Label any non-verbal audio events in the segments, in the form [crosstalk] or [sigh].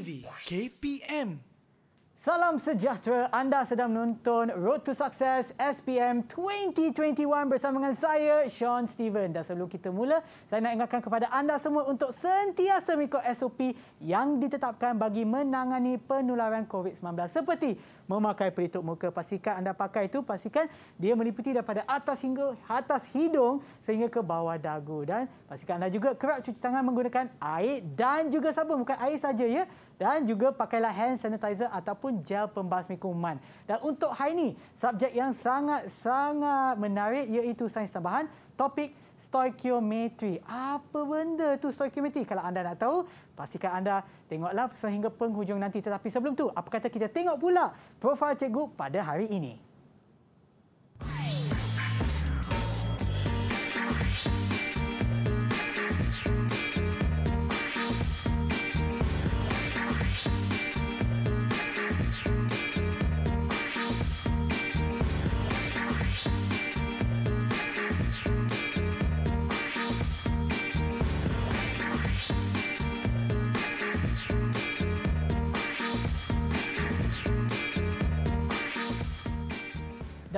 TV, KPM. Salam sejahtera. Anda sedang menonton Road to Success SPM 2021 bersama dengan saya, Sean Steven. Dan sebelum kita mula, saya nak ingatkan kepada anda semua untuk sentiasa mengikut SOP yang ditetapkan bagi menangani penularan COVID-19. Seperti memakai pelitup muka, pastikan anda pakai itu, pastikan dia meliputi daripada atas hingga atas hidung sehingga ke bawah dagu. Dan pastikan anda juga kerap cuci tangan menggunakan air dan juga sabun. Bukan air saja ya, dan juga pakailah hand sanitizer ataupun gel pembasmi kuman. Dan untuk hari ini, subjek yang sangat-sangat menarik iaitu sains tambahan, topik stoikiometri. Apa benda tu stoikiometri? Kalau anda nak tahu, pastikan anda tengoklah sehingga penghujung nanti. Tetapi sebelum tu, apa kata kita tengok pula profil cikgu pada hari ini. Hai.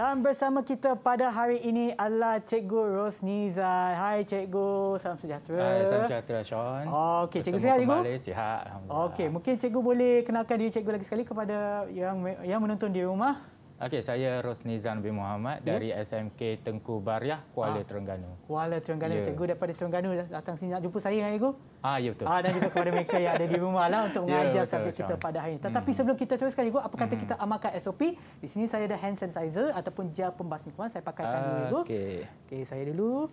Dan bersama kita pada hari ini adalah Cikgu Rosniza. Hai Cikgu, salam sejahtera. Hai, salam sejahtera Sean. Okey, Cikgu sihat Cikgu? Kembali, sihat. Okey, mungkin Cikgu boleh kenalkan diri Cikgu lagi sekali kepada yang yang menonton di rumah. Okey, saya Rosnizan bin Muhammad ya. dari SMK Tengku Bariah, Kuala ah. Terengganu. Kuala Terengganu. Ya. Cikgu daripada Terengganu datang sini nak jumpa saya dengan Cikgu. Ah, ya betul. Ah, dan juga kepada mereka yang ada di rumah lah untuk [laughs] ya, mengajar ya, kita Sean. pada hari ini. Tetapi hmm. sebelum kita teruskan Cikgu, apa kata hmm. kita amalkan SOP? Di sini saya ada hand sanitizer ataupun gel pembas mikrofon. Saya pakaikan ah, dulu Cikgu. Okey, okay, saya dulu.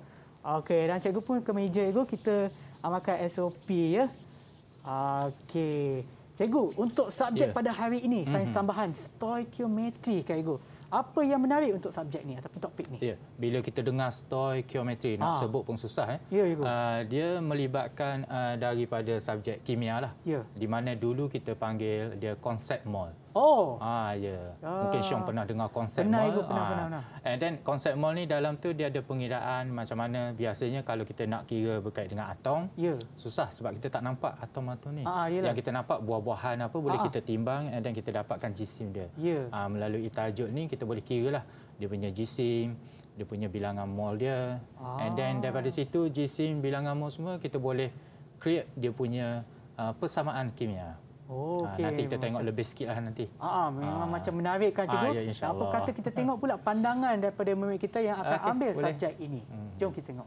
Okey, dan Cikgu pun ke meja Cikgu. Kita amalkan SOP ya. Okey. Cikgu, untuk subjek yeah. pada hari ini, sains mm-hmm. tambahan, stoikiometri, Cikgu. Apa yang menarik untuk subjek ni ataupun topik ni? Yeah. Bila kita dengar stoikiometri, ha. nak ah. sebut pun susah. Eh? Yeah, ya, uh, dia melibatkan uh, daripada subjek kimia. Lah, yeah. Di mana dulu kita panggil dia konsep mol. Oh. Ah ya. Yeah. Mungkin Syong pernah dengar konsep pernah, mall. pernah, ah. pernah, pernah. And then konsep mall ni dalam tu dia ada pengiraan macam mana biasanya kalau kita nak kira berkait dengan atom. Yeah. Susah sebab kita tak nampak atom-atom ni. Ah, Yang kita nampak buah-buahan apa boleh ah, ah. kita timbang and then kita dapatkan jisim dia. Yeah. Ah melalui tajuk ni kita boleh kira lah dia punya jisim dia punya bilangan mol dia ah. and then ah. daripada situ jisim bilangan mol semua kita boleh create dia punya uh, persamaan kimia Oh, ah, okay. Nanti kita tengok macam... lebih sikit lah nanti. Aa, ah, ah, memang Aa. macam menarik kan cikgu. Aa, ya, ya apa kata kita tengok pula pandangan daripada murid kita yang akan okay, ambil boleh. subjek ini. Hmm. Jom kita tengok.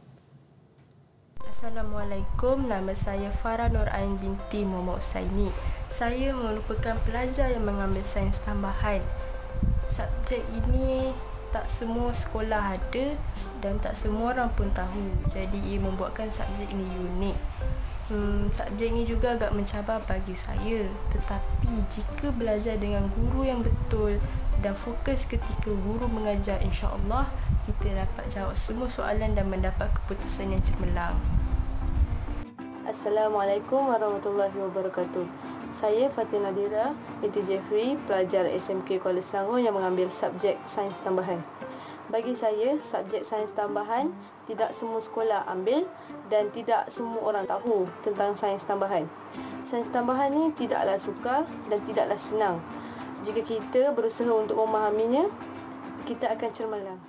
Assalamualaikum. Nama saya Farah Nur Ain binti Momok Saini. Saya merupakan pelajar yang mengambil sains tambahan. Subjek ini tak semua sekolah ada dan tak semua orang pun tahu. Jadi ia membuatkan subjek ini unik. Hmm, subjek ni juga agak mencabar bagi saya tetapi jika belajar dengan guru yang betul dan fokus ketika guru mengajar insyaAllah kita dapat jawab semua soalan dan mendapat keputusan yang cemerlang. Assalamualaikum warahmatullahi wabarakatuh. Saya Fatin Nadira, binti Jeffrey, pelajar SMK Kuala Selangor yang mengambil subjek sains tambahan bagi saya subjek sains tambahan tidak semua sekolah ambil dan tidak semua orang tahu tentang sains tambahan. Sains tambahan ni tidaklah suka dan tidaklah senang. Jika kita berusaha untuk memahaminya, kita akan cermelang.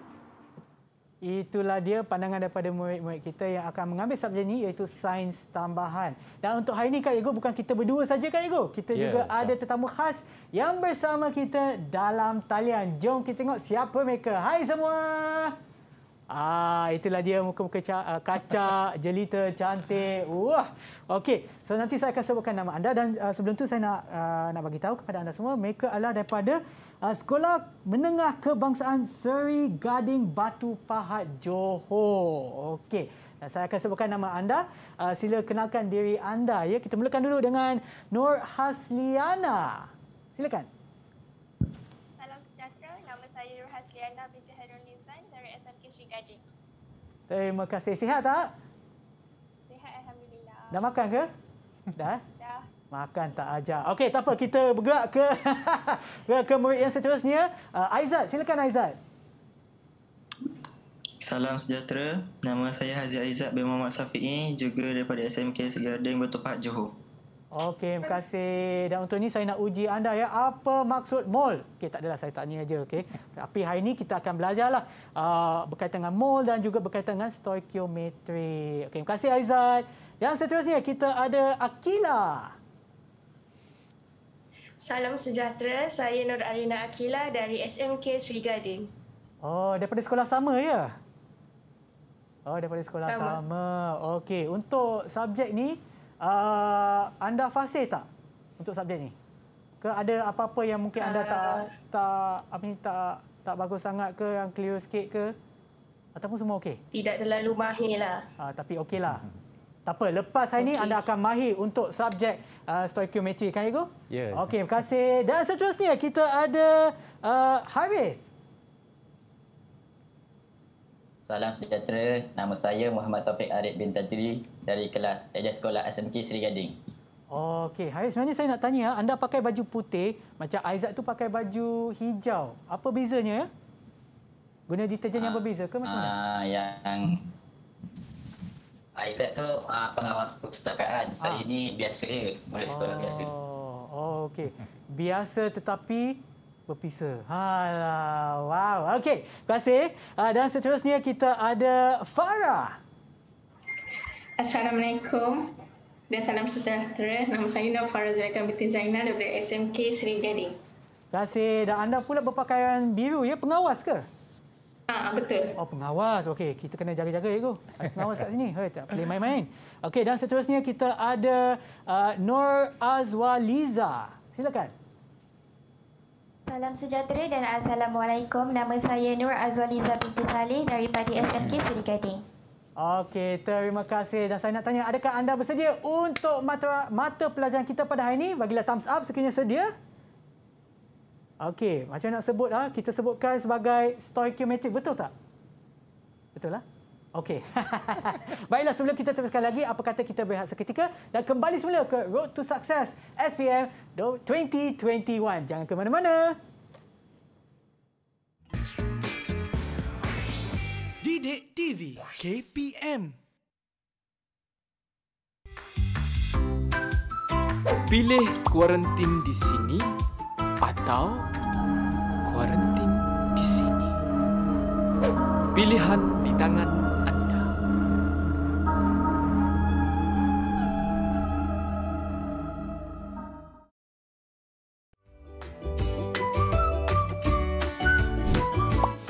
Itulah dia pandangan daripada murid-murid kita yang akan mengambil subjek ini iaitu sains tambahan. Dan untuk hari ini Kak Ego bukan kita berdua saja Kak Ego. Kita yeah, juga sah. ada tetamu khas yang bersama kita dalam talian. Jom kita tengok siapa mereka. Hai semua. Hai semua. Ah, itulah dia muka-muka kaca, ah, kacak, [laughs] jelita, cantik. Wah. Okey. So nanti saya akan sebutkan nama anda dan uh, sebelum tu saya nak uh, nak bagi tahu kepada anda semua mereka adalah daripada uh, Sekolah Menengah Kebangsaan Seri Gading Batu Pahat Johor. Okey. saya akan sebutkan nama anda. sila kenalkan diri anda ya. Kita mulakan dulu dengan Nur Hasliana. Silakan. Eh, terima kasih. Sihat tak? Sihat Alhamdulillah. Dah makan ke? [laughs] Dah? Eh? Dah. Makan tak aja. Okey, tak apa. Kita bergerak ke [laughs] ke murid yang seterusnya. Uh, Aizat, silakan Aizat. Salam sejahtera. Nama saya Haziq Aizat bin Muhammad Safi'i. Juga daripada SMK Segar Segerding Batu Pahat Johor. Okey, terima kasih. Dan untuk ini saya nak uji anda ya. Apa maksud mol? Okey, tak adalah saya tanya aja. okay. Tapi hari ini kita akan belajarlah uh, berkaitan dengan mol dan juga berkaitan dengan stoikiometri. Okey, terima kasih Aizat. Yang seterusnya kita ada Akila. Salam sejahtera. Saya Nur Arina Akila dari SMK Sri Gading. Oh, daripada sekolah sama ya? Oh, daripada sekolah sama. sama. Okey, untuk subjek ni uh, anda fasih tak untuk subjek ni? Ke ada apa-apa yang mungkin anda tak uh, tak apa ni tak tak bagus sangat ke yang clear sikit ke? Ataupun semua okey? Tidak terlalu mahirlah. Uh, ah, tapi okeylah. Hmm. Tak apa, lepas hari okay. ini anda akan mahir untuk subjek uh, stoichiometri, kan Ego? Ya. Yeah. Okey, terima kasih. Dan seterusnya kita ada uh, Harith. Salam sejahtera. Nama saya Muhammad Taufik Arif bin Tajri dari kelas Eja Sekolah SMK Sri Gading. Okey, hari sebenarnya saya nak tanya ah, anda pakai baju putih macam Aizat tu pakai baju hijau. Apa bezanya ya? Guna deterjen uh, yang ah, berbeza ke macam uh, mana? Ah, yang Aizat tu uh, pengawas perpustakaan. Uh. Saya ini biasa murid sekolah biasa. Oh, okay, Biasa tetapi berpisa. Ha, wow. Okey, terima kasih. Ah, dan seterusnya kita ada Farah. Assalamualaikum dan salam sejahtera. Nama saya Nur Farah Zainal binti Zainal daripada SMK Seri Gading. Terima kasih. Dan anda pula berpakaian biru, ya? Pengawas ke? Ah ha, betul. Oh pengawas. Okey, kita kena jaga-jaga ya, Ada pengawas kat sini. Hei, tak boleh main-main. Okey, dan seterusnya kita ada uh, Nur Liza. Silakan. Salam sejahtera dan Assalamualaikum. Nama saya Nur Azwaliza binti Saleh daripada SMK hmm. Seri Gading. Okey, terima kasih. Dan saya nak tanya, adakah anda bersedia untuk mata, mata pelajaran kita pada hari ini? Bagilah thumbs up sekiranya sedia. Okey, macam nak sebut, ah, kita sebutkan sebagai stoichiometric. Betul tak? Betul lah. Okey. [laughs] Baiklah sebelum kita teruskan lagi apa kata kita berehat seketika dan kembali semula ke Road to Success SPM 2021. Jangan ke mana-mana. Didik TV KPM Pilih kuarantin di sini atau kuarantin di sini. Pilihan di tangan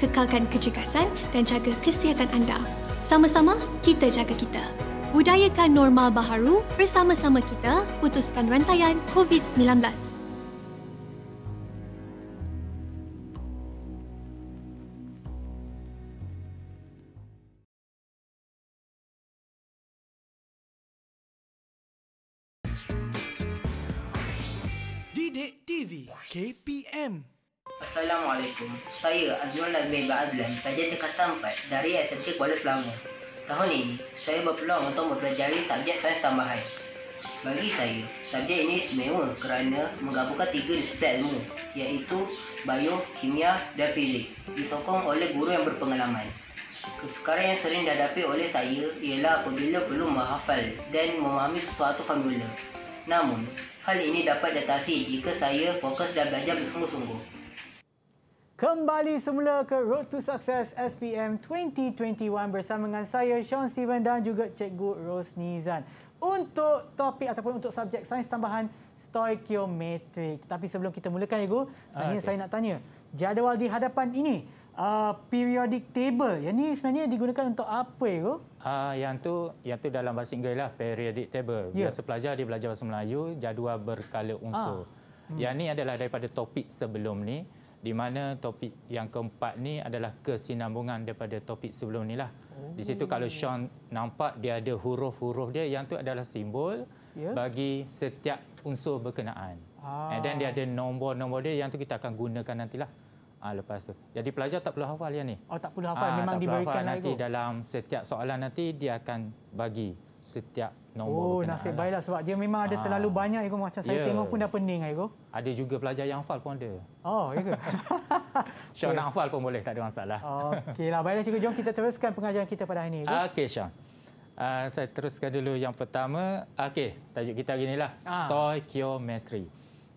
kekalkan kecekasan dan jaga kesihatan anda. Sama-sama, kita jaga kita. Budayakan norma baharu bersama-sama kita putuskan rantaian COVID-19. KPM Assalamualaikum. Saya Azmul Nazmi Ba'azlan, pelajar tingkat tempat dari SMK Kuala Selangor. Tahun ini, saya berpeluang untuk mempelajari subjek sains tambahan. Bagi saya, subjek ini istimewa kerana menggabungkan tiga disiplin ilmu iaitu bio, kimia dan fizik disokong oleh guru yang berpengalaman. Kesukaran yang sering dihadapi oleh saya ialah apabila perlu menghafal dan memahami sesuatu formula. Namun, hal ini dapat diatasi jika saya fokus dan belajar bersungguh-sungguh. Kembali semula ke Road to Success SPM 2021 bersama dengan saya Sean Steven dan juga Cikgu Rose Nizan. Untuk topik ataupun untuk subjek sains tambahan stoikiometri. Tapi sebelum kita mulakan, Cikgu, ah, okay. saya nak tanya. Jadual di hadapan ini, uh, periodic table. Yang ini sebenarnya digunakan untuk apa, Cikgu? Ah, yang tu yang tu dalam bahasa Inggeris lah, periodic table. Yeah. Biasa pelajar dia belajar bahasa Melayu, jadual berkala unsur. Ah. Hmm. Yang ni adalah daripada topik sebelum ni di mana topik yang keempat ni adalah kesinambungan daripada topik sebelum ni lah. Oh. Di situ kalau oh. Sean nampak dia ada huruf-huruf dia yang tu adalah simbol yeah. bagi setiap unsur berkenaan. Ah. And then dia ada nombor-nombor dia yang tu kita akan gunakan nantilah. Ah ha, lepas tu. Jadi pelajar tak perlu hafal yang ni. Oh tak perlu hafal ha, memang tak diberikan perlu lah nanti dalam setiap soalan nanti dia akan bagi setiap Nombor oh nasib lah. baiklah sebab dia memang ada ha. terlalu banyak Ego macam yeah. saya ya. tengok pun dah pening lah, Ego. Ada juga pelajar yang hafal pun ada. Oh, ya ke? Syah [laughs] nak hafal pun boleh, tak ada masalah. Okeylah, baiklah cikgu jom kita teruskan pengajian kita pada hari ini. Okey, Syah. Uh, saya teruskan dulu yang pertama. Okey, tajuk kita hari inilah. Ha. Ah. Stoichiometry.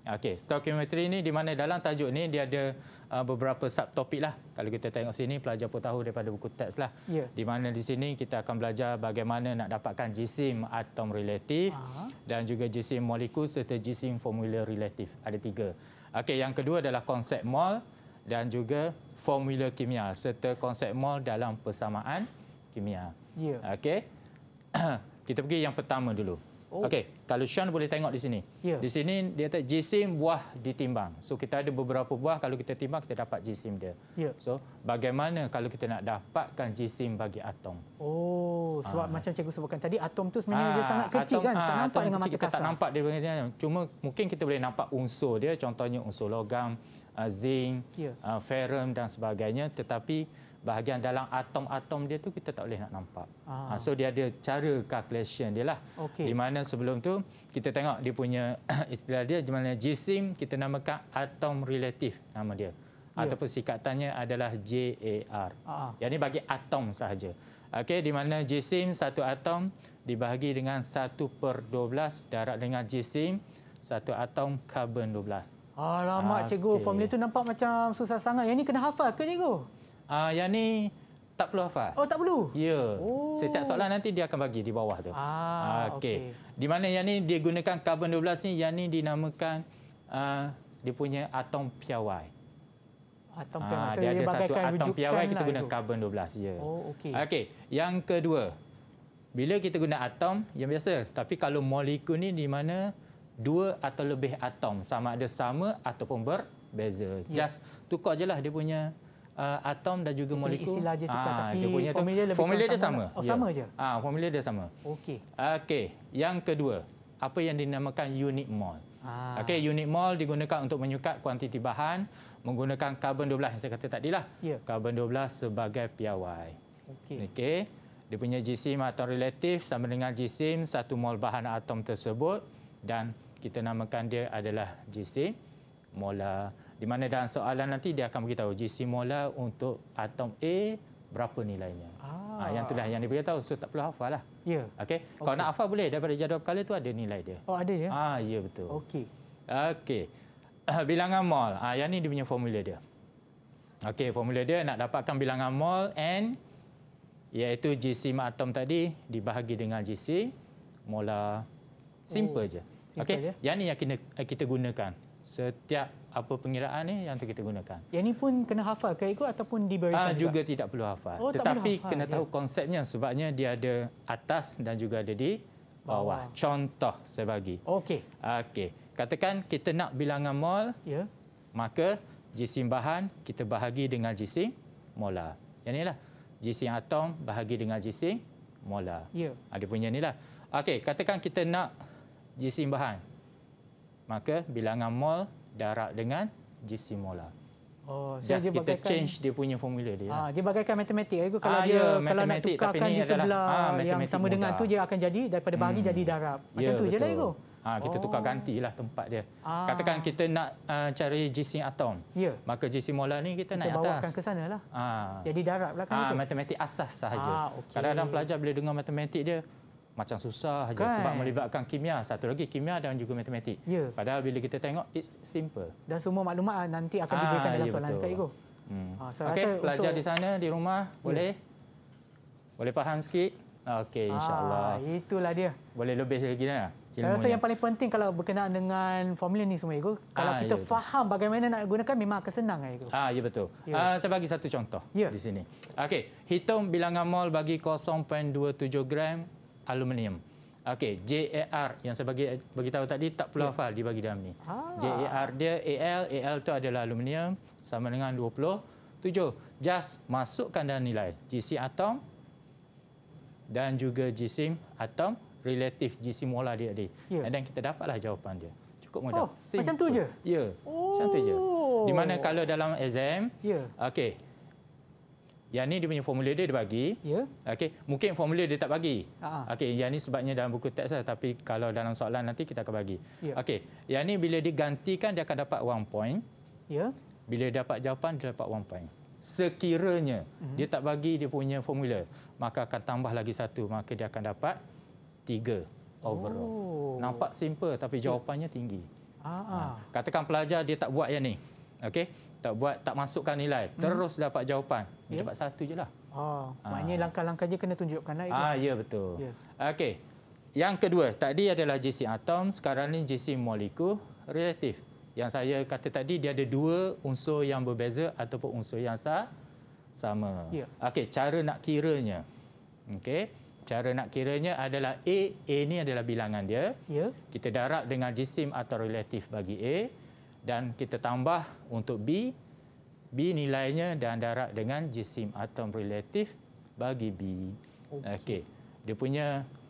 Okey, stoichiometry ini di mana dalam tajuk ini dia ada Uh, beberapa subtopik lah. Kalau kita tengok sini, pelajar pun tahu daripada buku teks lah. Ya. Di mana di sini kita akan belajar bagaimana nak dapatkan jisim atom relatif Aha. dan juga jisim molekul serta jisim formula relatif. Ada tiga. Okey, yang kedua adalah konsep mol dan juga formula kimia serta konsep mol dalam persamaan kimia. Ya. Okey. [clears throat] kita pergi yang pertama dulu. Oh. Okey, kalau Sean boleh tengok di sini. Yeah. Di sini dia kata jisim buah ditimbang. So kita ada beberapa buah kalau kita timbang kita dapat jisim dia. Yeah. So bagaimana kalau kita nak dapatkan jisim bagi atom? Oh, sebab ha. macam cikgu sebutkan tadi atom tu sebenarnya ha, dia ah, sangat kecil atom, kan, ha, tak ah, nampak atom dengan mata kasar. Kita tak nampak dia begini. Cuma mungkin kita boleh nampak unsur dia contohnya unsur logam, zinc, yeah. Ya. ferum dan sebagainya tetapi bahagian dalam atom-atom dia tu kita tak boleh nak nampak. Ah. ah so dia ada cara calculation dia lah. Okay. Di mana sebelum tu kita tengok dia punya [clears throat] istilah dia di mana jisim kita namakan atom relatif nama dia. Yeah. Ataupun sikatannya adalah JAR. Ah, ah. Yang ini bagi atom sahaja. Okey di mana jisim satu atom dibahagi dengan 1 per 12 darab dengan jisim satu atom karbon 12. Alamak okay. cikgu formula itu nampak macam susah sangat. Yang ini kena hafal ke cikgu? Ah uh, yang ni tak perlu hafal. Oh tak perlu. Ya. Yeah. Oh. Setiap soalan nanti dia akan bagi di bawah tu. Ah, ah okey. Okay. Di mana yang ni dia gunakan karbon 12 ni yang ni dinamakan uh, dia punya atom piawai. Atom ah, piawai. Uh, dia ada satu atom piawai kita lah guna karbon 12 ya. Yeah. Oh okey. Okey, yang kedua. Bila kita guna atom yang biasa tapi kalau molekul ni di mana dua atau lebih atom sama ada sama ataupun berbeza. Yeah. Just tukar je lah dia punya uh, atom dan juga molekul. Istilah je tukar ah, tapi dia punya formula, lebih formula dia sama. Oh, ya. sama je? Ah, formula dia sama. Okey. Okey. Yang kedua, apa yang dinamakan unit mol. Ah. Okey, unit mol digunakan untuk menyukat kuantiti bahan menggunakan karbon 12 yang saya kata tadi lah. Ya. Karbon yeah. 12 sebagai PIY. Okey. Okey. Dia punya jisim atom relatif sama dengan jisim satu mol bahan atom tersebut dan kita namakan dia adalah jisim molar di mana dalam soalan nanti dia akan beritahu GC molar untuk atom A berapa nilainya. Ah. Ha, yang itulah yang dia beritahu. So tak perlu hafal lah. Ya. Okey. Okay. Kalau nak hafal boleh daripada jadual perkara tu ada nilai dia. Oh ada ya? Ah ha, Ya betul. Okey. Okey. [coughs] Bilangan mol. Ah ha, yang ni dia punya formula dia. Okey formula dia nak dapatkan bilangan mol N iaitu GC mak atom tadi dibahagi dengan GC mola. Simple oh. je. Okey. Yang ni yang kita gunakan. Setiap apa pengiraan ni yang tu kita gunakan. Yang ini pun kena hafal ke ikut ataupun diberikan ah, juga? Juga tidak perlu hafal. Oh, Tetapi perlu hafal. kena ya. tahu konsepnya sebabnya dia ada atas dan juga ada di bawah. bawah. Contoh saya bagi. Okey. Okey. Katakan kita nak bilangan mol, ya. maka jisim bahan kita bahagi dengan jisim molar. Yang inilah jisim atom bahagi dengan jisim molar. Ya. Ada ah, punya inilah. Okey, katakan kita nak jisim bahan. Maka bilangan mol darab dengan GC molar. Oh, Just dia kita change dia punya formula dia. Ah, dia bagaikan matematik. Ya, kalau ah, dia yeah, kalau nak tukarkan di sebelah ah, yang sama muda. dengan tu dia akan jadi daripada bahagi hmm. jadi darab. Macam yeah, tu je lah itu. Ha, ah, kita oh. tukar lah tempat dia. Ah. Katakan kita nak uh, cari GC atom. Yeah. Maka GC molar ni kita, kita naik atas. Kita bawakan ke sana lah. Ah. Jadi darab lah kan ah, itu. Matematik asas sahaja. Ah, okay. Kadang-kadang pelajar boleh dengar matematik dia, macam susah kan. sebab melibatkan kimia satu lagi kimia dan juga matematik. Ya. Padahal bila kita tengok it's simple. Dan semua maklumat ah, nanti akan ha, diberikan dalam ya soalan dekat cikgu. Hmm. Ah, Okey, pelajar untuk... di sana di rumah ya. boleh boleh faham sikit. Okey, insyaallah. allah itulah dia. Boleh lebih lagi dah. Ilmunya. Saya rasa yang paling penting kalau berkenaan dengan formula ni semua, Igu. Kalau ha, kita ya faham bagaimana nak gunakan, memang akan senang, Igu. Ah, ya betul. Ya. Uh, saya bagi satu contoh ya. di sini. Okey, hitung bilangan mol bagi 0.27 gram aluminium. Okey, JAR yang saya bagi bagi tahu tadi tak perlu hafal yeah. Ya. dibagi dalam ni. Ah. JAR dia AL, AL tu adalah aluminium sama dengan 27. Just masukkan dalam nilai GC atom dan juga GC atom relatif GC molar dia tadi. Yeah. Dan kita dapatlah jawapan dia. Cukup mudah. Oh, macam tu je. Ya. Yeah. Oh. Macam tu je. Di mana oh. kalau dalam exam? Ya. Yeah. Okey. Yang ni dia punya formula dia dia bagi. Ya. Okey, mungkin formula dia tak bagi. Ha, ha. Okey, yang ni sebabnya dalam buku teks lah tapi kalau dalam soalan nanti kita akan bagi. Ya. Okey, yang ni bila digantikan dia akan dapat 1 point. Ya. Bila dapat jawapan dia dapat 1 point. Sekiranya uh mhm. -huh. dia tak bagi dia punya formula, maka akan tambah lagi satu, maka dia akan dapat 3 overall. Oh. Nampak simple tapi ya. jawapannya ya. tinggi. Ah. Ha. Katakan pelajar dia tak buat yang ni. Okey, tak buat tak masukkan nilai hmm. terus dapat jawapan yeah. dapat satu jelah oh ah, ah. maknanya langkah-langkah je kena tunjukkanlah ah ya betul yeah. okey yang kedua tadi adalah JC atom sekarang ni JC molekul relatif yang saya kata tadi dia ada dua unsur yang berbeza ataupun unsur yang sah sama yeah. okey cara nak kiranya okey cara nak kiranya adalah A A ni adalah bilangan dia yeah. kita darab dengan jisim atau relatif bagi A dan kita tambah untuk B B nilainya dan darab dengan jisim atom relatif bagi B. Okey. Okay. Dia punya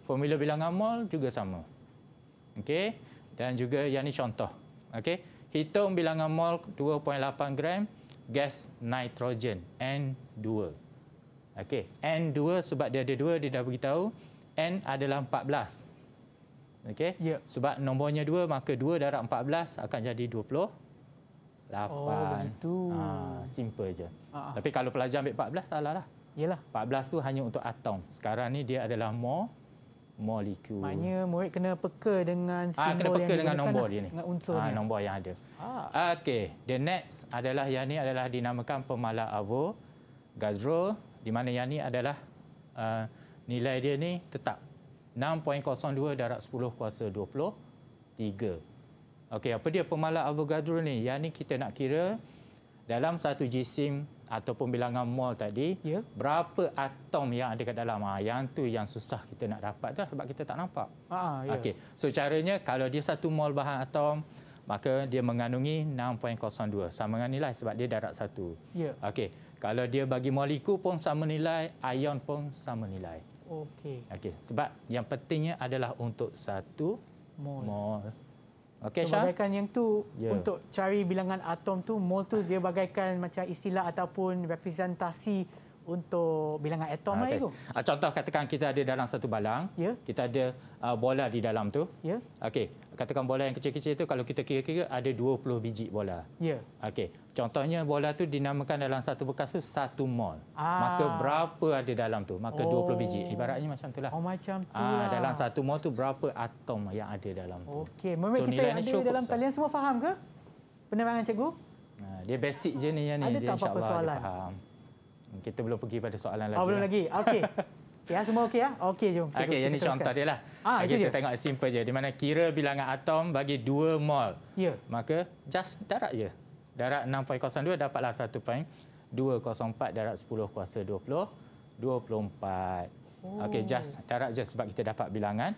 formula bilangan mol juga sama. Okey. Dan juga yang ini contoh. Okey. Hitung bilangan mol 2.8 gram gas nitrogen N2. Okey. N2 sebab dia ada 2 dia dah beritahu N adalah 14. Okey. Yeah. Sebab nombornya 2 maka 2 darab 14 akan jadi 20. 8. Oh, begitu. Ha, simple je. Uh ha, -huh. Ha. Tapi kalau pelajar ambil 14 lah. Iyalah. 14 tu hanya untuk atom. Sekarang ni dia adalah more molekul. Maknanya murid kena peka dengan ah, simbol ha, kena peka yang dengan nombor lah, dia ni. Dengan unsur ha, nombor yang ada. Ha. Okey, the next adalah yang ni adalah dinamakan pemala avo avogadro di mana yang ni adalah uh, nilai dia ni tetap 6.02 darab 10 kuasa 23. Okey, apa dia pemalar Avogadro ni? Yang ni kita nak kira dalam satu jisim ataupun bilangan mol tadi, ya. berapa atom yang ada kat dalam? Ha, yang tu yang susah kita nak dapat tu sebab kita tak nampak. Ha, ya. Okey, so caranya kalau dia satu mol bahan atom, maka dia mengandungi 6.02. Sama dengan nilai sebab dia darab satu. Ya. Okey, kalau dia bagi molekul pun sama nilai, ion pun sama nilai. Okey. Okey. Sebab yang pentingnya adalah untuk satu mol. mol. Okey, Syah. Bagaikan yang tu yeah. untuk cari bilangan atom tu, mol tu dia bagaikan macam istilah ataupun representasi untuk bilangan atom okay. lah ah, itu. Ah, contoh katakan kita ada dalam satu balang, yeah. kita ada uh, bola di dalam tu. Yeah. Okey, katakan bola yang kecil-kecil itu kalau kita kira-kira ada 20 biji bola. Yeah. Okey, contohnya bola tu dinamakan dalam satu bekas tu satu mol. Ah. Maka berapa ada dalam tu? Maka oh. 20 biji. Ibaratnya macam itulah. Oh macam tu. Ah, lah. dalam satu mol tu berapa atom yang ada dalam tu? Okey, memang so, kita yang ada dalam talian semua faham ke? Penerangan cikgu? Dia basic je ni. Ada ni, tak apa-apa soalan? Dia faham. Hmm, kita belum pergi pada soalan lagi. Oh, belum lah. lagi. Okey. [laughs] Ya, semua okey ya? Okey, jom. Okey, yang ini contoh dia lah. Ah, kita dia. tengok simple je. Di mana kira bilangan atom bagi 2 mol. Ya. Maka just darat je. Darat 6.02 dapatlah 1.204 darat 10 kuasa 20. 24. Oh. Okey, just darat je sebab kita dapat bilangan.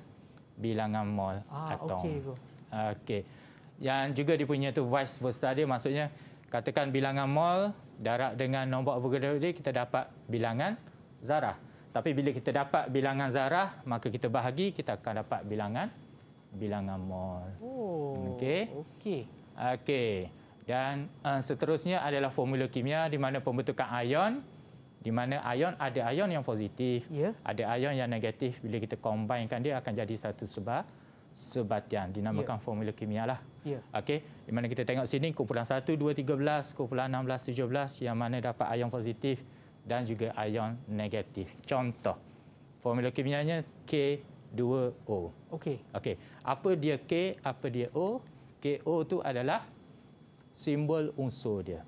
Bilangan mol ah, atom. Okey, Okey. Yang juga dia punya tu vice versa dia maksudnya katakan bilangan mol darab dengan nombor Avogadro kita dapat bilangan zarah. Tapi bila kita dapat bilangan zarah, maka kita bahagi kita akan dapat bilangan bilangan mol. Oh, okey. Okey. Okey. Dan uh, seterusnya adalah formula kimia di mana pembentukan ion di mana ion ada ion yang positif, yeah. ada ion yang negatif bila kita combinekan dia akan jadi satu sebah sebatian dinamakan yeah. formula lah. Yeah. Okey, di mana kita tengok sini kumpulan 1 2 13, kumpulan 16 17 yang mana dapat ion positif dan juga ion negatif. Contoh formula kimianya K2O. Okey. Okey. Apa dia K, apa dia O? KO tu adalah simbol unsur dia.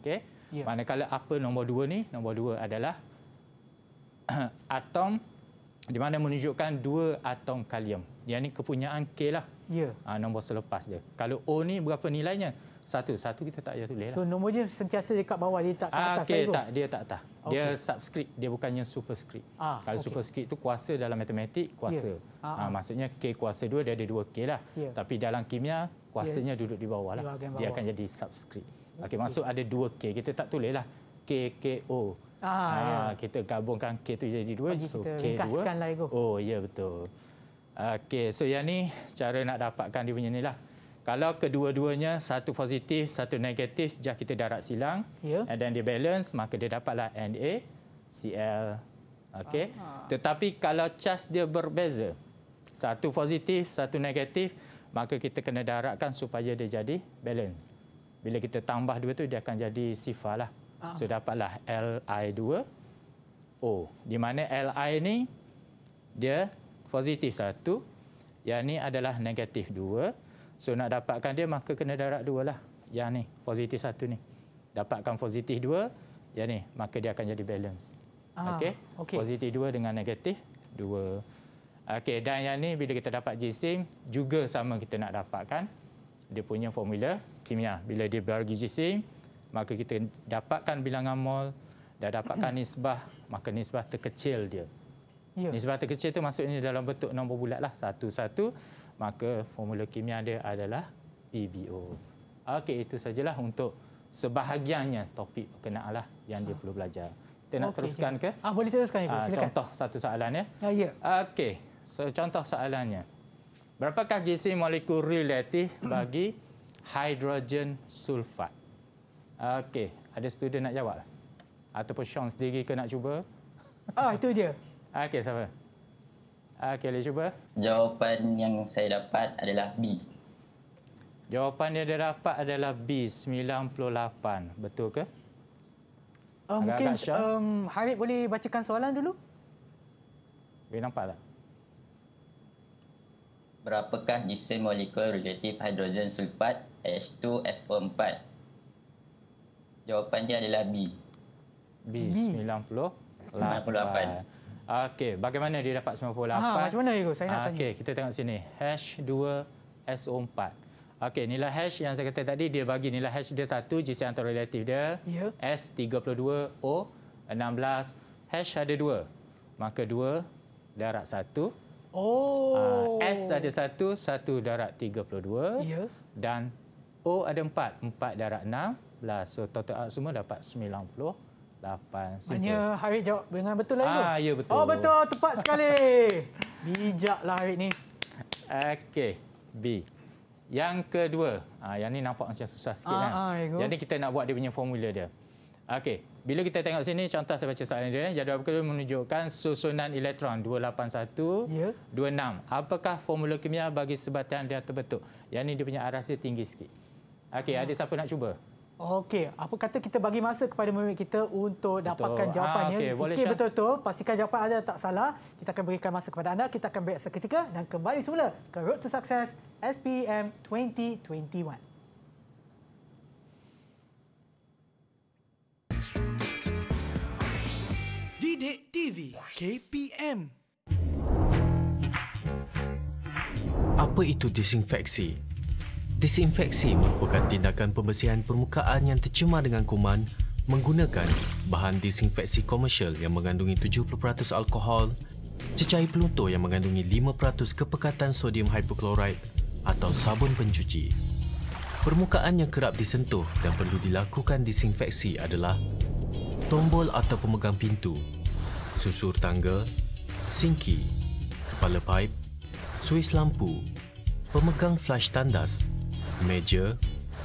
Okey. Yeah. Manakala apa nombor 2 ni? Nombor 2 adalah [clears throat] atom di mana menunjukkan dua atom kalium. Yang ini kepunyaan K lah. Ya. Uh, nombor selepas dia. Kalau O ni berapa nilainya? Satu. Satu kita tak payah tulis. Lah. So, nombor dia sentiasa dekat bawah. Dia tak ah, atas. Okay, tak, dia tak atas. Okay. Dia subscript. Dia bukannya superscript. Ah, Kalau okay. superscript tu kuasa dalam matematik, kuasa. Ya. Ah, ah, ah. Maksudnya K kuasa dua dia ada dua k lah. Ya. Tapi dalam kimia, kuasanya ya. duduk di bawah lah. Bawah. Dia akan jadi subscript. Okay, okay. Maksud ada dua k Kita tak tulis lah. K, K, O. Ah, ah, ya. Kita gabungkan K tu jadi 2. So, k dua. Oh, ya betul. Okey, so yang ni cara nak dapatkan dia punya ni lah. Kalau kedua-duanya satu positif, satu negatif, sejak kita darat silang ya. and then dia balance, maka dia dapatlah NA, CL. Okey. Tetapi kalau cas dia berbeza, satu positif, satu negatif, maka kita kena daratkan supaya dia jadi balance. Bila kita tambah dua tu dia akan jadi sifar lah. Aha. So dapatlah LI2O. Di mana LI ni dia positif satu, yang ni adalah negatif dua. So nak dapatkan dia maka kena darab dua lah. Yang ni positif satu ni. Dapatkan positif dua, yang ni maka dia akan jadi balance. Ah, okay? okay. Positif dua dengan negatif dua. Okay, dan yang ni bila kita dapat jisim, juga sama kita nak dapatkan dia punya formula kimia. Bila dia bagi jisim, maka kita dapatkan bilangan mol, dah dapatkan nisbah, maka nisbah terkecil dia. Ya. Nisbah terkecil itu maksudnya dalam bentuk nombor bulatlah satu-satu. Maka formula kimia dia adalah PBO. E Okey, itu sajalah untuk sebahagiannya topik berkenaanlah yang dia ah. perlu belajar. Kita nak okay, teruskan ke? Ah, boleh teruskan, ya, silakan. Contoh satu soalan. Ya. Ah, ya. Okey, so, contoh soalannya. Berapakah JC molekul relatif [coughs] bagi hidrogen sulfat? Okey, ada student nak jawab? Ataupun Sean sendiri ke nak cuba? Ah, itu dia. Okey, siapa? Okey, boleh cuba. Jawapan yang saya dapat adalah B. Jawapan yang dia dapat adalah B, 98. Betul ke? Um, mungkin um, Harith boleh bacakan soalan dulu? Boleh nampak tak? Berapakah jisim molekul relatif hidrogen sulfat H2SO4? Jawapan dia adalah B. B, B. 90. 98. 98. Okey, bagaimana dia dapat 98? Ha, ah, macam mana Hero? Saya nak tanya. Okey, kita tengok sini. Hash 2 SO4. Okey, nilai hash yang saya kata tadi, dia bagi nilai hash dia satu, GC antara relatif dia. Ya. S32 O16. Hash ada dua. Maka dua darat satu. Oh. Ah, S ada satu, satu darat 32. Ya. Dan O ada empat, empat darat 6. So, total semua dapat 98. 8. Maksudnya Harith jawab dengan betul lah itu? Ah, ya betul. Oh betul, tepat sekali. [laughs] Bijaklah Harith ni. Okey, B. Yang kedua, ah, yang ni nampak macam susah sikit ah, kan? Ah, Jadi kita nak buat dia punya formula dia. Okey, bila kita tengok sini, contoh saya baca soalan dia. Eh. Jadual berkata menunjukkan susunan elektron 281, yeah. 26. Apakah formula kimia bagi sebatian dia terbentuk? Yang ni dia punya arah dia tinggi sikit. Okey, ah. ada siapa nak cuba? Okey, apa kata kita bagi masa kepada murid kita untuk betul. dapatkan ah, jawapannya. Ah, okay. betul-betul, pastikan jawapan anda tak salah. Kita akan berikan masa kepada anda. Kita akan berikan seketika dan kembali semula ke Road to Success SPM 2021. Didik TV KPM Apa itu disinfeksi? Disinfeksi merupakan tindakan pembersihan permukaan yang tercemar dengan kuman menggunakan bahan disinfeksi komersial yang mengandungi 70% alkohol, cecair pelutur yang mengandungi 5% kepekatan sodium hypochlorite atau sabun pencuci. Permukaan yang kerap disentuh dan perlu dilakukan disinfeksi adalah tombol atau pemegang pintu, susur tangga, sinki, kepala pipe, suis lampu, pemegang flash tandas, meja,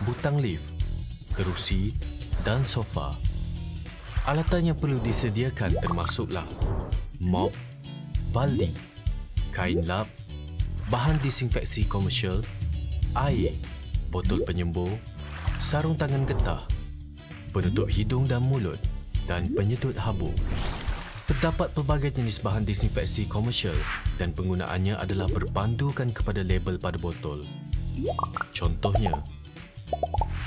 butang lift, kerusi dan sofa. Alatan yang perlu disediakan termasuklah mop, baldi, kain lap, bahan disinfeksi komersial, air, botol penyembuh, sarung tangan getah, penutup hidung dan mulut dan penyedut habuk. Terdapat pelbagai jenis bahan disinfeksi komersial dan penggunaannya adalah berpandukan kepada label pada botol. Contohnya,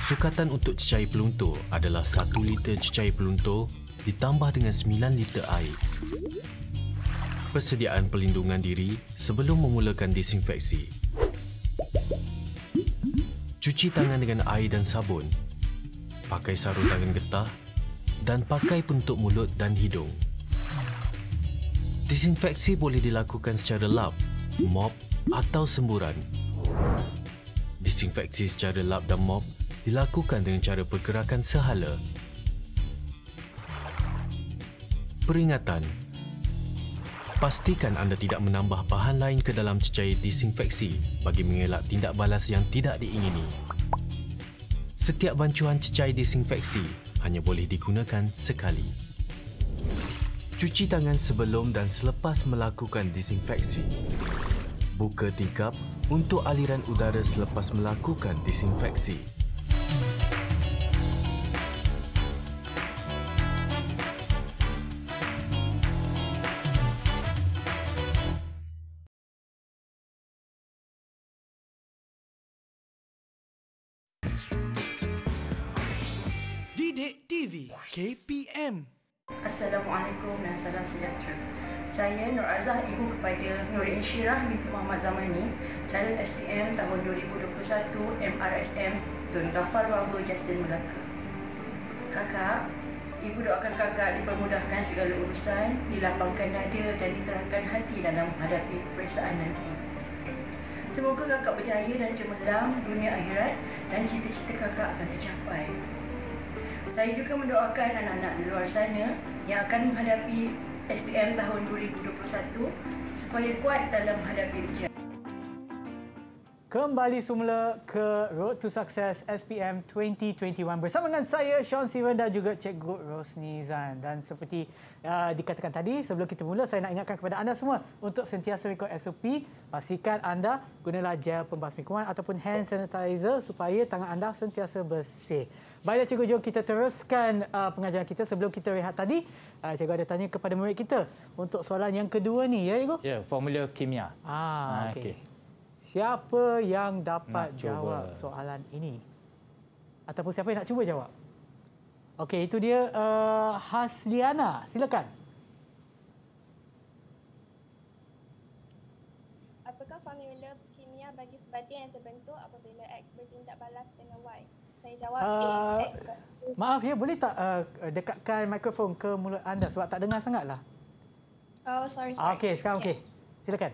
sukatan untuk cecair peluntur adalah 1 liter cecair peluntur ditambah dengan 9 liter air. Persediaan pelindungan diri sebelum memulakan disinfeksi. Cuci tangan dengan air dan sabun. Pakai sarung tangan getah dan pakai penutup mulut dan hidung. Disinfeksi boleh dilakukan secara lap, mop atau semburan disinfeksi secara lap dan mop dilakukan dengan cara pergerakan sehala. Peringatan Pastikan anda tidak menambah bahan lain ke dalam cecair disinfeksi bagi mengelak tindak balas yang tidak diingini. Setiap bancuhan cecair disinfeksi hanya boleh digunakan sekali. Cuci tangan sebelum dan selepas melakukan disinfeksi. Buka tingkap untuk aliran udara selepas melakukan disinfeksi. Didik TV KPM Assalamualaikum dan salam sejahtera saya Nur Azah ibu kepada Nurin Syirah binti Muhammad Zamani calon SPM tahun 2021 MRSM Tun Ghaffar Wabu Justin Melaka. Kakak, ibu doakan kakak dipermudahkan segala urusan, dilapangkan dada dan diterangkan hati dalam menghadapi perasaan nanti. Semoga kakak berjaya dan cemerlang dunia akhirat dan cita-cita kakak akan tercapai. Saya juga mendoakan anak-anak di luar sana yang akan menghadapi SPM tahun 2021 supaya kuat dalam menghadapi ujian. Kembali semula ke Road to Success SPM 2021 bersama dengan saya Sean Siren dan juga Cikgu Rosni Zan. Dan seperti uh, dikatakan tadi, sebelum kita mula saya nak ingatkan kepada anda semua untuk sentiasa ikut SOP, pastikan anda gunalah gel pembasmi kuman ataupun hand sanitizer supaya tangan anda sentiasa bersih. Baiklah cikgu, jom kita teruskan uh, pengajaran kita sebelum kita rehat tadi. Uh, cikgu ada tanya kepada murid kita untuk soalan yang kedua ni ya cikgu? Ya, yeah, formula kimia. Ah, ah okey. Okay. Siapa yang dapat nak jawab cuba. soalan ini? Ataupun siapa yang nak cuba jawab? Okey, itu dia uh, Hasliana. Silakan. Apakah formula kimia bagi sebatian yang terbentuk apabila jawab uh, Maaf ya, boleh tak uh, dekatkan mikrofon ke mulut anda sebab tak dengar sangatlah. Oh, sorry, ah, sorry. Okey, sekarang okey. Okay. Silakan.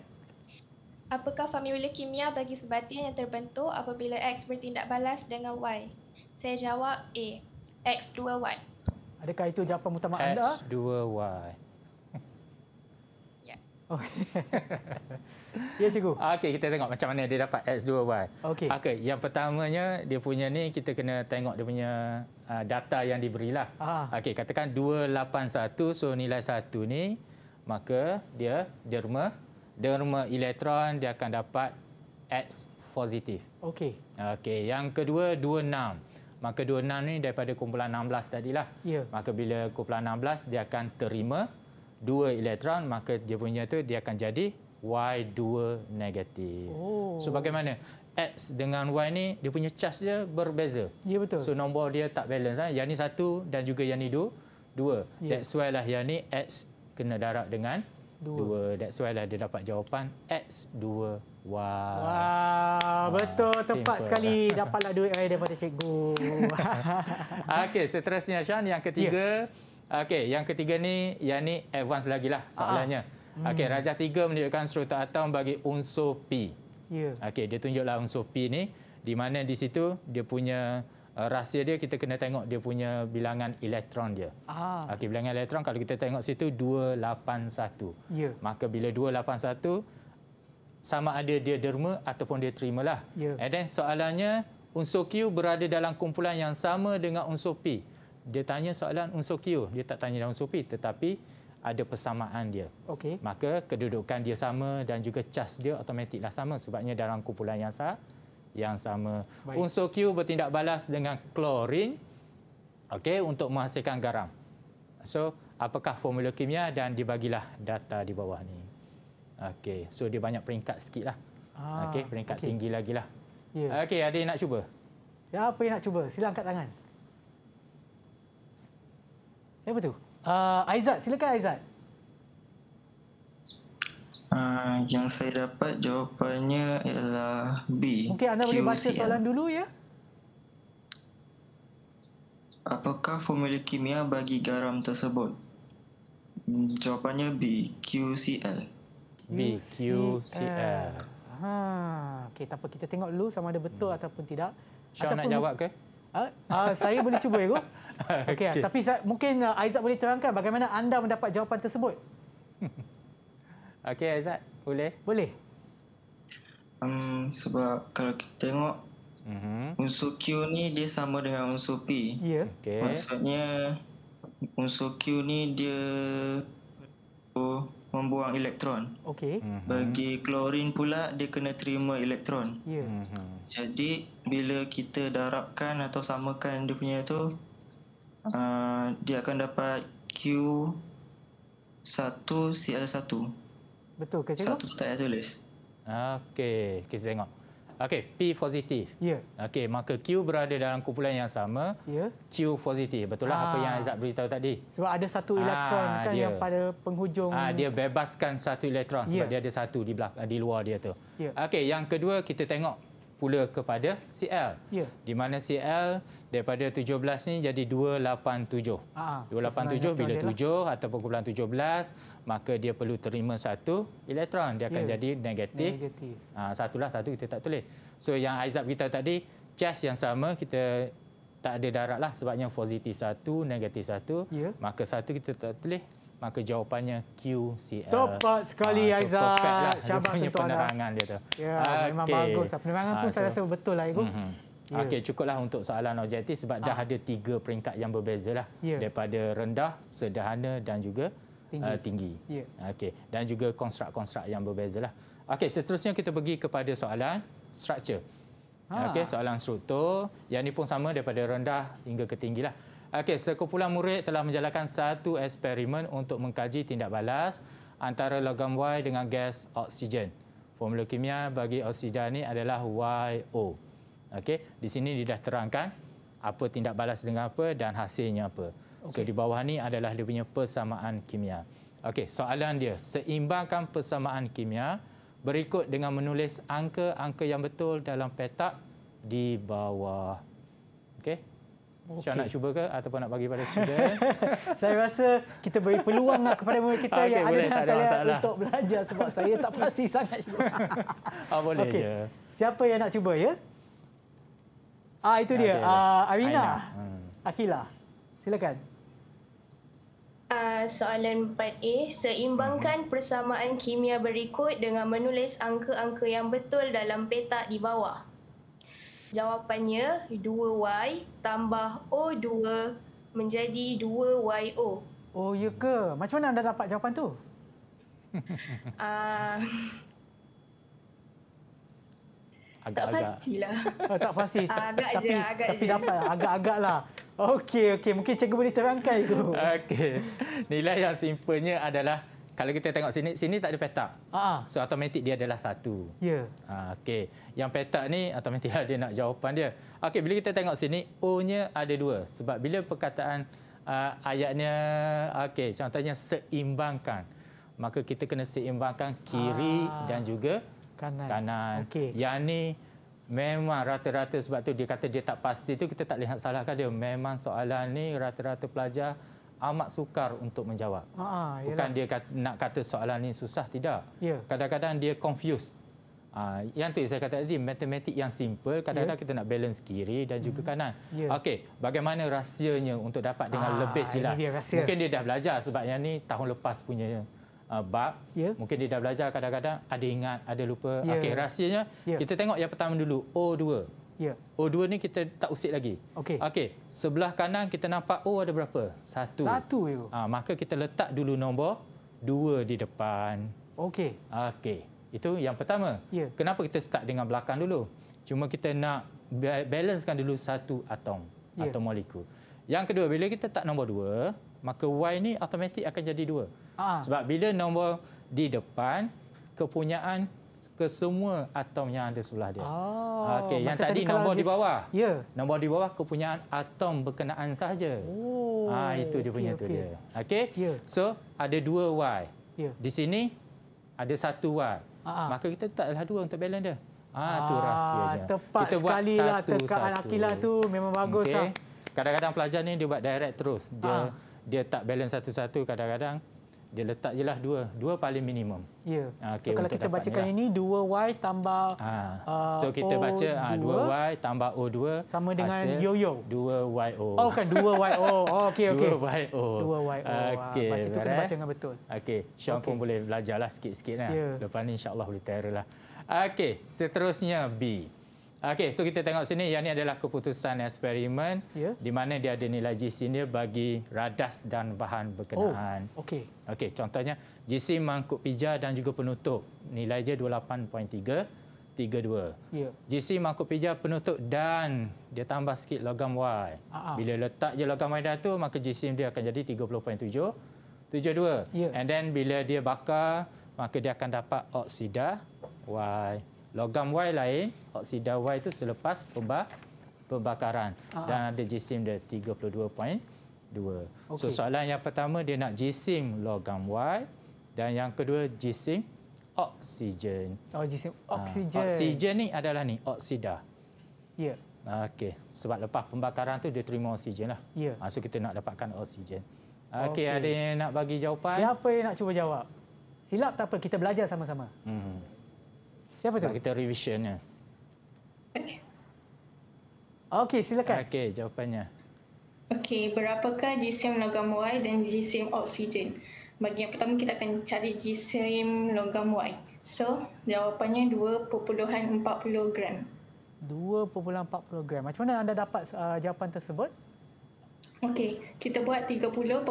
Apakah formula kimia bagi sebatian yang terbentuk apabila X bertindak balas dengan Y? Saya jawab A. X dua y Adakah itu jawapan utama anda? X dua y Ya. [laughs] Okay. [laughs] Ya cikgu. Okey kita tengok macam mana dia dapat X2Y. Okey. Okey yang pertamanya dia punya ni kita kena tengok dia punya uh, data yang diberilah. Ah. Okey katakan 281 so nilai 1 ni maka dia derma derma elektron dia akan dapat X positif. Okey. Okey yang kedua 26. Maka 26 ni daripada kumpulan 16 tadilah. Ya. Maka bila kumpulan 16 dia akan terima dua elektron maka dia punya tu dia akan jadi Y2 negatif. Oh. So bagaimana? X dengan Y ni dia punya charge dia berbeza. Ya betul. So nombor dia tak balance kan? Yang ni satu dan juga yang ni dua. dua. Ya. That's why lah yang ni X kena darab dengan dua. dua. That's why lah dia dapat jawapan X2 Wow. Wah. wow, ah, betul tepat Simple. Lah. sekali dapatlah duit raya daripada cikgu. [laughs] okey, seterusnya Syan yang ketiga. Yeah. Okey, yang ketiga ni yang ni advance lagilah soalannya. Uh -huh. Hmm. Okey, rajah tiga menunjukkan serutan atom bagi unsur P. Yeah. Okey, dia tunjuklah unsur P ni di mana di situ dia punya uh, rahsia dia kita kena tengok dia punya bilangan elektron dia. Ah. Okey, bilangan elektron kalau kita tengok situ 281. Yeah. Maka bila 281 sama ada dia derma ataupun dia terimalah. Yeah. And then soalannya unsur Q berada dalam kumpulan yang sama dengan unsur P. Dia tanya soalan unsur Q, dia tak tanya dalam unsur P tetapi ada persamaan dia. Okey. Maka kedudukan dia sama dan juga cas dia automatiklah sama sebabnya dalam kumpulan yang sama yang sama. Baik. Unsur Q bertindak balas dengan klorin okay, untuk menghasilkan garam. So, apakah formula kimia dan dibagilah data di bawah ni. Okay, So dia banyak peringkat sikitlah. Ah, okay, peringkat okay. tinggi lagi lah. Yeah. Okey, ada yang nak cuba? Ya, apa yang nak cuba? Sila angkat tangan. Apa tu? Uh, Aizat, silakan Aizat. Uh, yang saya dapat jawapannya ialah B. Okey, anda boleh baca soalan dulu ya. Apakah formula kimia bagi garam tersebut? Hmm, jawapannya B, QCL. B, QCL. Ha, okey, tak kita tengok dulu sama ada betul hmm. ataupun tidak. Syah ataupun... nak jawab ke? Ha? Uh, saya boleh cuba, Ego. [laughs] Okey, okay. tapi saya, mungkin uh, Aizat boleh terangkan bagaimana anda mendapat jawapan tersebut. [laughs] Okey, Aizat. Boleh? Boleh. Um, sebab kalau kita tengok, uh-huh. Mhm. unsur Q ni dia sama dengan unsur P. Yeah. Okay. Maksudnya, unsur Q ni dia membuang elektron. Okey. Mhm. Bagi klorin pula dia kena terima elektron. Ya. Yeah. Mm-hmm. Jadi bila kita darabkan atau samakan dia punya tu uh, dia akan dapat Q 1 Cl1. Betul ke cikgu? Satu tak saya tulis. Okey, kita tengok. Okey, P positif. Ya. Yeah. Okey, maka Q berada dalam kumpulan yang sama. Ya. Yeah. Q positif. Betul lah. apa yang Azad ah. beritahu tadi? Sebab ada satu ah, elektron Aa, kan dia. yang pada penghujung. Ah, dia bebaskan satu elektron sebab yeah. dia ada satu di belakang di luar dia tu. Yeah. Okey, yang kedua kita tengok pula kepada Cl. Ya. Yeah. Di mana Cl daripada 17 ni jadi 287. Ha, 287 bila 7 atau ataupun kumpulan 17 maka dia perlu terima satu elektron dia akan yeah. jadi negatif. negatif. Ha satulah satu kita tak tulis. So yang Aizab kita tadi charge yang sama kita tak ada daratlah sebabnya positif satu negatif satu yeah. maka satu kita tak tulis maka jawapannya QCL. Tepat sekali ha, so Aizab. Lah. Syabas untuk lah. penerangan dia tu. Ya okay. memang bagus. Lah. Penerangan ha, pun ah, so, saya rasa betul lah ibu. Mm -hmm. Yeah. Okey, cukuplah untuk soalan objektif sebab dah ah. ada tiga peringkat yang berbeza lah. Yeah. Daripada rendah, sederhana dan juga tinggi. Uh, tinggi. Yeah. Okey, dan juga konstrak-konstrak yang berbeza lah. Okey, seterusnya kita pergi kepada soalan struktur. Ah. Okey, soalan struktur. Yang ini pun sama daripada rendah hingga ke tinggi lah. Okey, sekumpulan murid telah menjalankan satu eksperimen untuk mengkaji tindak balas antara logam Y dengan gas oksigen. Formula kimia bagi oksida ini adalah YO. Okey, di sini dia dah terangkan apa tindak balas dengan apa dan hasilnya apa. Okay. So di bawah ni adalah dia punya persamaan kimia. Okey, soalan dia, seimbangkan persamaan kimia berikut dengan menulis angka-angka yang betul dalam petak di bawah. Okey. Okay. Syah nak cuba ke ataupun nak bagi pada [laughs] student? saya rasa kita beri peluang lah kepada murid kita ah, okay, yang boleh, ada dalam talian untuk belajar sebab saya tak pasti sangat. [laughs] ah, boleh okay. je. Siapa yang nak cuba ya? Ah itu dia. Lah. Ah Arina. Hmm. Hmm. Akila. Silakan. Uh, soalan 4A, seimbangkan hmm. persamaan kimia berikut dengan menulis angka-angka yang betul dalam petak di bawah. Jawapannya 2Y tambah O2 menjadi 2YO. Oh ya ke? Macam mana anda dapat jawapan tu? Uh, agak-agak. Tak pastilah. Oh, tak pasti. [laughs] Ah, agak tapi, je, agak tapi je. dapat agak-agak lah. Okey, okey. Mungkin cikgu boleh terangkan itu. Okey. Nilai yang simpelnya adalah kalau kita tengok sini, sini tak ada petak. Aa. Ah. So, automatik dia adalah satu. Ya. Yeah. Okey. Yang petak ni, automatik lah dia nak jawapan dia. Okey, bila kita tengok sini, O-nya ada dua. Sebab bila perkataan uh, ayatnya, okey, contohnya seimbangkan. Maka kita kena seimbangkan kiri Aa. dan juga kanan. kanan. Okay. Yang ni memang rata-rata sebab tu dia kata dia tak pasti tu kita tak lihat salah salahkan dia. Memang soalan ni rata-rata pelajar amat sukar untuk menjawab. Ah, ah Bukan dia kata, nak kata soalan ni susah, tidak. Ya. Kadang-kadang yeah. dia confused. Uh, yang tu saya kata tadi, matematik yang simple, kadang-kadang yeah. kita nak balance kiri dan juga hmm. kanan. Yeah. Okey, bagaimana rahsianya untuk dapat dengan ah, lebih jelas? Mungkin dia dah belajar sebab yang ni tahun lepas punya uh, bab. Yeah. Mungkin dia dah belajar kadang-kadang ada ingat, ada lupa. Yeah. Okey, rahsianya yeah. kita tengok yang pertama dulu O2. Yeah. O2 ni kita tak usik lagi. Okey. Okey, sebelah kanan kita nampak O ada berapa? Satu. Satu ya. Ah, ha, maka kita letak dulu nombor dua di depan. Okey. Okey. Itu yang pertama. Yeah. Kenapa kita start dengan belakang dulu? Cuma kita nak balancekan dulu satu atom yeah. atau molekul. Yang kedua, bila kita tak nombor dua, maka Y ni automatik akan jadi dua. Aa. Ah. Sebab bila nombor di depan, kepunyaan kesemua atom yang ada sebelah dia. Oh, Okey, yang tadi, tadi nombor di bawah. Ya. Yeah. Nombor di bawah kepunyaan atom berkenaan saja. Oh. Ah, itu dia punya okay, tu okay. dia. Okey. Yeah. Ya. So, ada dua Y. Yeah. Di sini ada satu Y. Uh-huh. Maka kita letaklah dua untuk balance dia. Ah, uh, tu rahsianya. Tepat kita buat sekali lah tekaan Akilah tu memang bagus okay. lah. Kadang-kadang pelajar ni dia buat direct terus. Dia uh. dia tak balance satu-satu kadang-kadang dia letak lah dua. Dua paling minimum. Ya. Ah, okay, so, kalau kita bacakan ini, lah. 2Y tambah ha. so, uh, kita O2. baca ha, 2Y tambah O2. Sama dengan yo-yo. 2YO. Oh, kan 2YO. [laughs] Oh, okay, okay. 2YO. 2YO. Okay, baca itu kena baca dengan betul. Okay. Sean okay. pun boleh belajarlah sikit-sikit. Lah. Ya. Lepas ini insyaAllah boleh terror lah. Okay, seterusnya B. Okey, so kita tengok sini yang ini adalah keputusan eksperimen yeah. di mana dia ada nilai GC dia bagi radas dan bahan berkenaan. Oh, okey. Okey, contohnya GC mangkuk pijar dan juga penutup. Nilai dia 28.3 32. Ya. Yeah. GC mangkuk pijar penutup dan dia tambah sikit logam Y. Uh-huh. Bila letak je logam Y dah tu maka GC dia akan jadi 30.7 72. Yeah. And then bila dia bakar maka dia akan dapat oksida Y logam Y lain, oksida Y itu selepas pembakaran uh-huh. Ah. dan ada jisim dia 32.2. Okay. So soalan yang pertama dia nak jisim logam Y dan yang kedua jisim oksigen. Oh jisim ah, oksigen. Ha, oksigen ni adalah ni oksida. Ya. Yeah. Okey, sebab lepas pembakaran tu dia terima oksigen lah. Ya. Yeah. So kita nak dapatkan oksigen. Okey, okay. ada yang nak bagi jawapan? Siapa yang nak cuba jawab? Silap tak apa, kita belajar sama-sama. Mm-hmm. Siapa tu? Kita revisionnya. Okey. Okey, silakan. Okey, jawapannya. Okey, berapakah jisim logam Y dan jisim oksigen? Bagi yang pertama kita akan cari jisim logam Y. So, jawapannya 2.40 gram. 2.40 gram. Macam mana anda dapat uh, jawapan tersebut? Okey, kita buat 30.72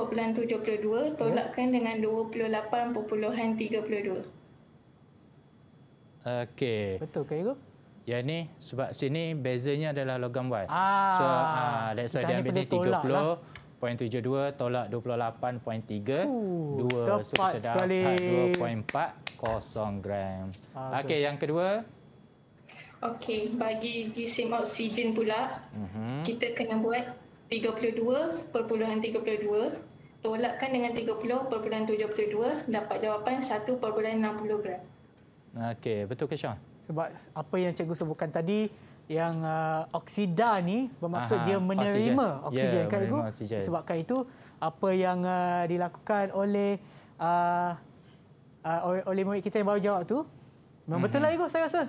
tolakkan oh. dengan 28.32. Okey. Betul ke itu? Ya ni sebab sini bezanya adalah logam Y. Ah, so uh, let's say dia ambil ni 30.72 tolak, lah. tolak 28.3. Uh, dua tepat so, sekali. 2.4 lah, kosong gram. Ah, Okey yang kedua. Okey bagi gisim oksigen pula uh mhm. -huh. kita kena buat 32.32. .32. Tolakkan dengan 30.72 dapat jawapan 1.60 gram. Okey, betul ke Syah? Sebab apa yang cikgu sebutkan tadi yang uh, oksida ni bermaksud Aha, dia ya, kan, menerima oksigen, oksigen yeah, kan cikgu? Sebabkan itu apa yang uh, dilakukan oleh uh, uh, oleh murid kita yang baru jawab tu Memang betul mhm. lah, Igo, saya rasa.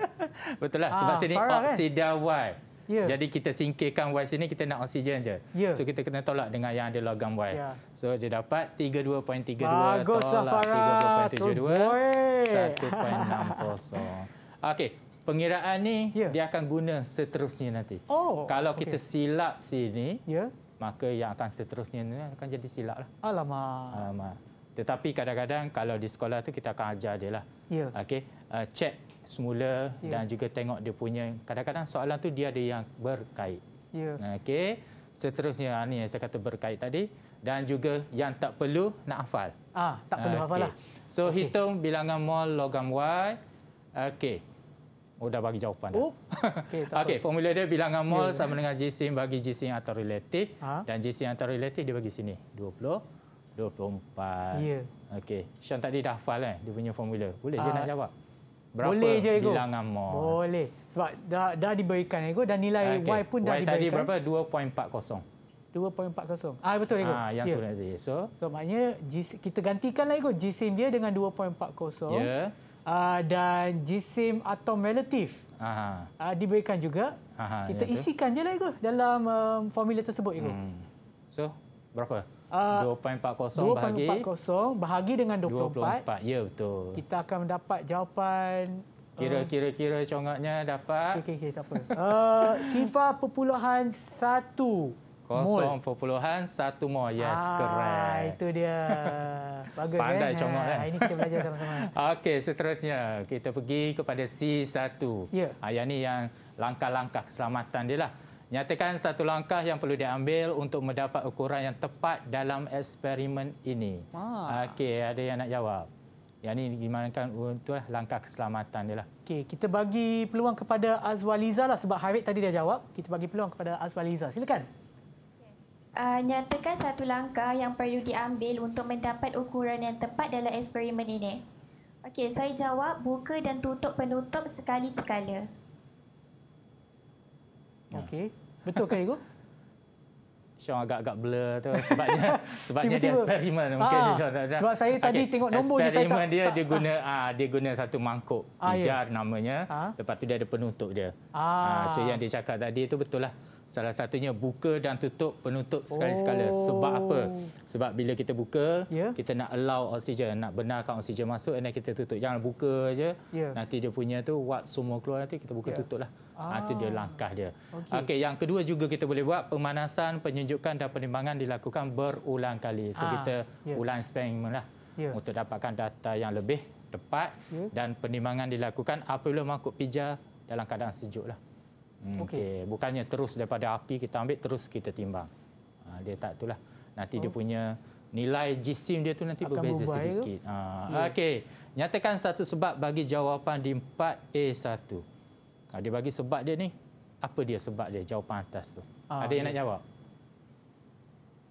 [laughs] betul lah. Sebab ah, sini, oksida kan? Y. Yeah. Jadi kita singkirkan wise sini kita nak oksigen je. Yeah. So kita kena tolak dengan yang ada logam wise. Yeah. So dia dapat 32.32 lah, tolak 32.72 1.60. Okey, pengiraan ni yeah. dia akan guna seterusnya nanti. Oh, Kalau okay. kita silap sini, yeah. maka yang akan seterusnya ni akan jadi silap lah. Alamak. Alamak. Tetapi kadang-kadang kalau di sekolah tu kita akan ajar dia lah. Yeah. Okey, uh, check semula yeah. dan juga tengok dia punya kadang-kadang soalan tu dia ada yang berkait. Yeah. Okey. Seterusnya ah, ni yang saya kata berkait tadi dan juga yang tak perlu nak hafal. Ah, tak perlu okay. Ah, hafal lah. So okay. hitung bilangan mol logam y. Okey. Oh, dah bagi jawapan dah. Oh. Okey, [laughs] okay, formula dia bilangan ya. mol yeah. sama dengan jisim bagi jisim atau relatif ha? dan jisim atau relatif dia bagi sini 20 24. Ya. Yeah. Okey. Syam tadi dah hafal kan dia punya formula. Boleh ha. je ah, nak jawab? berapa boleh je, bilang amor. Boleh. Sebab dah, dah diberikan ego dan nilai ah, okay. Y pun dah y diberikan. Y tadi berapa? 2.40. 2.40. Ah Betul, ego. Ah, yang yeah. sebenarnya tadi. So, so, maknanya kita gantikanlah ego. Jisim dia dengan 2.40. Ya. Yeah. Uh, dan jisim atom relatif uh, diberikan juga. Aha, kita ya, isikan je lah ego dalam um, formula tersebut ego. Hmm. So, berapa? 2.40. Uh, 2.40 bahagi 2.40 bahagi dengan 24. 24. Ya betul. Kita akan mendapat jawapan kira-kira uh, kira congaknya dapat. Okey okey tak apa. Uh, sifar perpuluhan 1 0.1 mol. Yes, ah, itu dia. Bagus Pandai kan. Pandai congak kan. Ini kita belajar sama-sama. [laughs] okey, seterusnya kita pergi kepada C1. Ya. Yeah. yang ni yang langkah-langkah keselamatan dia lah nyatakan satu langkah yang perlu diambil untuk mendapat ukuran yang tepat dalam eksperimen ini. Ah. Okey, ada yang nak jawab. Yang ini dimanakan untuk eh, langkah keselamatan dia. Lah. Okey, kita bagi peluang kepada Azwaliza lah sebab Harith tadi dah jawab. Kita bagi peluang kepada Azwaliza. Silakan. Uh, nyatakan satu langkah yang perlu diambil untuk mendapat ukuran yang tepat dalam eksperimen ini. Okey, saya jawab buka dan tutup penutup sekali-sekala. Ya. Okey. Betul ke itu? [laughs] Syong agak-agak blur tu sebabnya [laughs] sebabnya dia eksperimen mungkin ah, Sebab saya tadi tengok nombor dia saya tak. Eksperimen dia dia guna ah. dia guna satu mangkuk ah, hijar ya. yeah. namanya. Ah. Lepas tu dia ada penutup dia. Ah. ah so yang dia cakap tadi itu betul lah. Salah satunya buka dan tutup penutup sekali-sekala. Oh. Sebab apa? Sebab bila kita buka, yeah. kita nak allow oksigen, nak benarkan oksigen masuk dan kita tutup. Jangan buka aja. Ya. Yeah. Nanti dia punya tu wap semua keluar nanti kita buka yeah. tutup lah. Ah. Itu dia langkah dia. Okey, okay, yang kedua juga kita boleh buat pemanasan, penyunjukan dan penimbangan dilakukan berulang kali. So ah. kita yeah. ulang spamming lah yeah. untuk dapatkan data yang lebih tepat yeah. dan penimbangan dilakukan apabila mangkuk pijar dalam keadaan sejuk lah. Hmm, okay. okay, bukannya terus daripada api kita ambil terus kita timbang. Ha, dia tak itulah. Nanti oh. dia punya nilai jisim dia tu nanti Akan berbeza ya? sedikit. Ha, yeah. Okey, nyatakan satu sebab bagi jawapan di 4A1. Ha, dia bagi sebab dia ni. Apa dia sebab dia? Jawapan atas tu. Ha, Ada yang nak ya. jawab?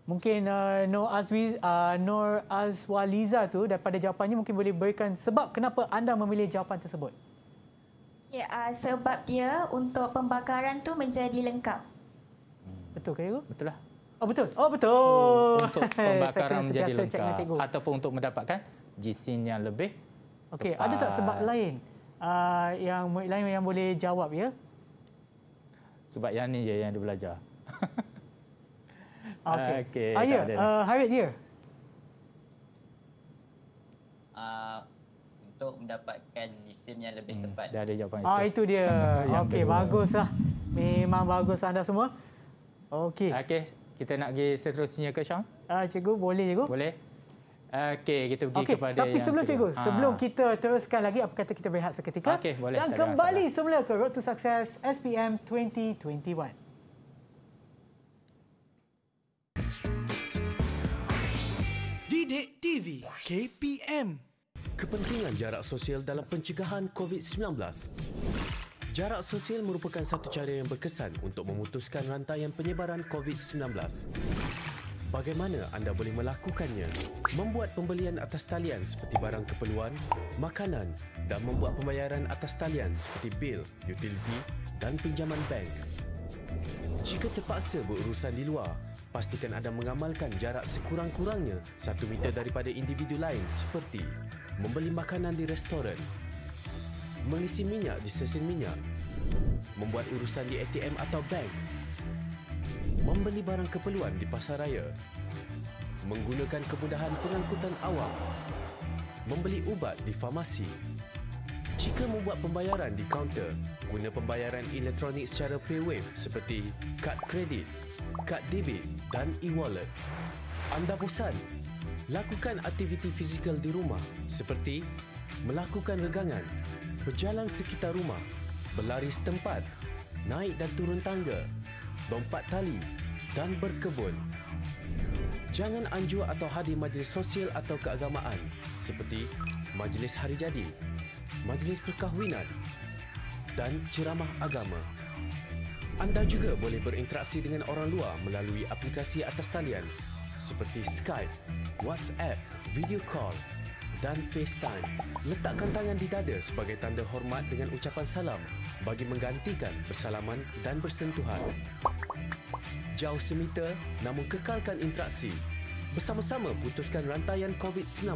Mungkin uh, Nur, Azwi, uh, Nur Azwaliza tu daripada jawapannya mungkin boleh berikan sebab kenapa anda memilih jawapan tersebut. Ya, uh, sebab dia untuk pembakaran tu menjadi lengkap. Hmm. Betul ke Cikgu? Betul lah. Oh betul. Oh betul. Oh, untuk [laughs] pembakaran menjadi lengkap ataupun untuk mendapatkan jisin yang lebih. Okey, ada tak sebab lain? uh, yang murid lain yang boleh jawab ya? Sebab yang ni je yang dia belajar. [laughs] Okey. Uh, okay, ah, ya, uh, ah, Harith, ya. Ah, untuk mendapatkan lesen yang lebih hmm, tepat. Dah ada jawapan. Ah, itu dia. Okey, baguslah. Memang bagus anda semua. Okey. Okey, kita nak pergi seterusnya ke Syam? Uh, cikgu, boleh cikgu? Boleh. Okey, kita pergi okay, kepada Tapi sebelum cikgu, cikgu ha. sebelum kita teruskan lagi, apa kata kita berehat seketika? Okay, boleh, dan kembali masalah. semula ke Road to Success SPM 2021. Didik TV KPM Kepentingan jarak sosial dalam pencegahan COVID-19 Jarak sosial merupakan satu cara yang berkesan untuk memutuskan rantai penyebaran COVID-19. Bagaimana anda boleh melakukannya? Membuat pembelian atas talian seperti barang keperluan, makanan dan membuat pembayaran atas talian seperti bil, utiliti dan pinjaman bank. Jika terpaksa berurusan di luar, pastikan anda mengamalkan jarak sekurang-kurangnya satu meter daripada individu lain seperti membeli makanan di restoran, mengisi minyak di stesen minyak, membuat urusan di ATM atau bank membeli barang keperluan di pasar raya, menggunakan kemudahan pengangkutan awam, membeli ubat di farmasi. Jika membuat pembayaran di kaunter, guna pembayaran elektronik secara PayWave seperti kad kredit, kad debit dan e-wallet. Anda bosan? Lakukan aktiviti fizikal di rumah seperti melakukan regangan, berjalan sekitar rumah, berlari setempat, naik dan turun tangga, lompat tali dan berkebun. Jangan anjur atau hadir majlis sosial atau keagamaan seperti majlis hari jadi, majlis perkahwinan dan ceramah agama. Anda juga boleh berinteraksi dengan orang luar melalui aplikasi atas talian seperti Skype, WhatsApp, video call dan FaceTime. Letakkan tangan di dada sebagai tanda hormat dengan ucapan salam bagi menggantikan bersalaman dan bersentuhan. Jauh semeter namun kekalkan interaksi. Bersama-sama putuskan rantaian COVID-19.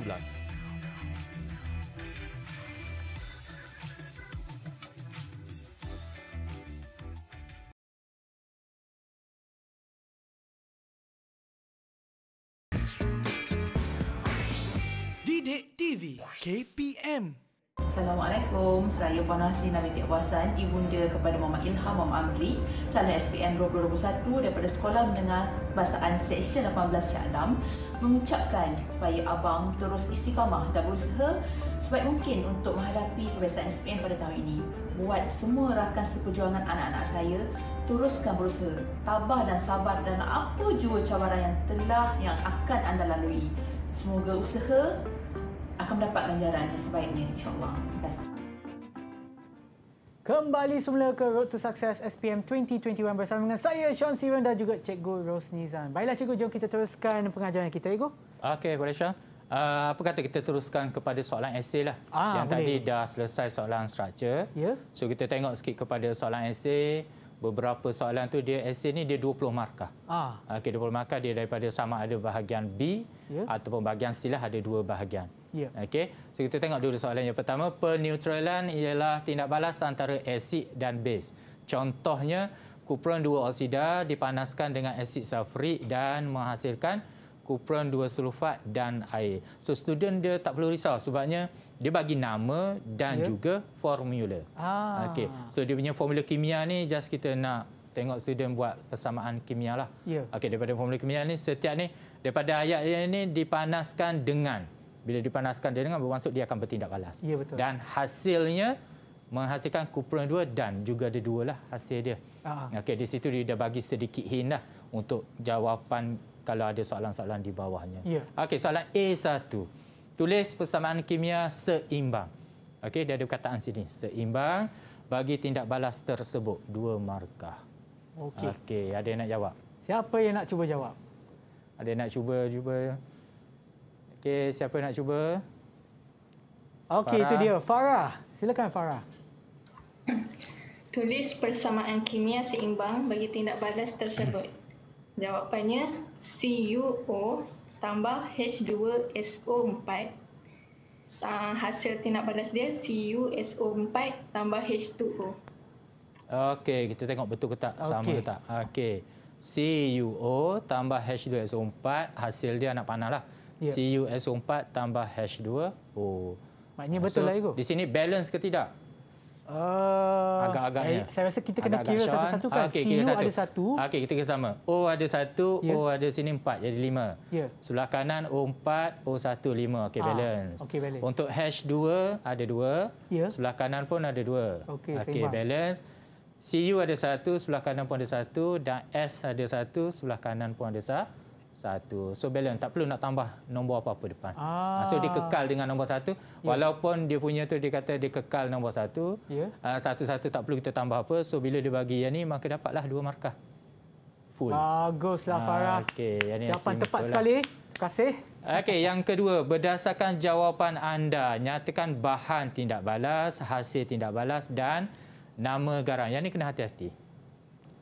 KPM. Assalamualaikum, saya Puan Hasin dari Tiap Puasan, ibunda kepada Mama Ilham Mama Amri, calon SPM 2021 daripada Sekolah Menengah Bahasaan Seksyen 18 Cik Alam mengucapkan supaya Abang terus istiqamah dan berusaha sebaik mungkin untuk menghadapi perbezaan SPM pada tahun ini. Buat semua rakan seperjuangan anak-anak saya, teruskan berusaha, tabah dan sabar dan apa jua cabaran yang telah yang akan anda lalui. Semoga usaha akan mendapat ganjaran yang sebaiknya insyaAllah. Kembali semula ke Road to Success SPM 2021 bersama dengan saya, Sean Siren dan juga Cikgu Rose Nizan. Baiklah Cikgu, jom kita teruskan pengajaran kita. Ego. Okey, boleh Sean. Ah, apa kata kita teruskan kepada soalan esay lah. Ah, yang boleh. tadi dah selesai soalan structure. Yeah. So kita tengok sikit kepada soalan esay. Beberapa soalan tu dia esay ni dia 20 markah. Ah. Okey, 20 markah dia daripada sama ada bahagian B yeah. ataupun bahagian C lah ada dua bahagian. Yeah. Okey. So kita tengok dulu soalan yang pertama, penetralan ialah tindak balas antara asid dan base. Contohnya, kupron 2 oksida dipanaskan dengan asid sulfurik dan menghasilkan kupron 2 sulfat dan air. So student dia tak perlu risau sebabnya dia bagi nama dan yeah. juga formula. Ah. Okey. So dia punya formula kimia ni just kita nak tengok student buat persamaan kimialah. Yeah. Okey, daripada formula kimia ni setiap ni daripada ayat ini dipanaskan dengan bila dipanaskan dia dengan bermaksud dia akan bertindak balas. Ya, betul. Dan hasilnya menghasilkan kuprum dua dan juga ada dua lah hasil dia. Ah. Okey, di situ dia dah bagi sedikit hint lah untuk jawapan kalau ada soalan-soalan di bawahnya. Ya. Okey, soalan A1. Tulis persamaan kimia seimbang. Okey, dia ada perkataan sini. Seimbang bagi tindak balas tersebut. Dua markah. Okey. Okey, ada yang nak jawab? Siapa yang nak cuba jawab? Ada yang nak cuba-cuba? Okey, siapa nak cuba? Okey, itu dia. Farah. Silakan, Farah. [clears throat] Tulis persamaan kimia seimbang bagi tindak balas tersebut. [clears throat] Jawapannya CuO tambah H2SO4. Hasil tindak balas dia CuSO4 tambah H2O. Okey, kita tengok betul ke tak? Sama okay. ke tak? Okey. CuO tambah H2SO4, hasil dia anak panah lah yeah. CuSO4 tambah H2O. Maknanya so, betul lah itu. Di sini balance ke tidak? Uh, Agak-agaknya. Eh, saya rasa kita kena Agak kira satu-satu kan. Ah, okay, Cu satu. ada satu. Okey, kita kira sama. O ada satu, yeah. O ada sini empat, jadi lima. Yeah. Sebelah kanan O empat, O satu, lima. Okey, ah, balance. Ah, okay, balance. Untuk h dua ada dua. Yeah. Sebelah kanan pun ada dua. Okey, okay, balance. Cu ada satu, sebelah kanan pun ada satu. Dan S ada satu, sebelah kanan pun ada satu satu. So balance tak perlu nak tambah nombor apa-apa depan. Ah. ah so dia kekal dengan nombor satu. Yeah. Walaupun dia punya tu dia kata dia kekal nombor satu. Ya. Ah, satu-satu tak perlu kita tambah apa. So bila dia bagi yang ni maka dapatlah dua markah. Full. Baguslah ah, Farah. Okey. Jawapan tepat lah. sekali. Terima kasih. Okey. Yang kedua. Berdasarkan jawapan anda. Nyatakan bahan tindak balas. Hasil tindak balas. Dan nama garang. Yang ni kena hati-hati.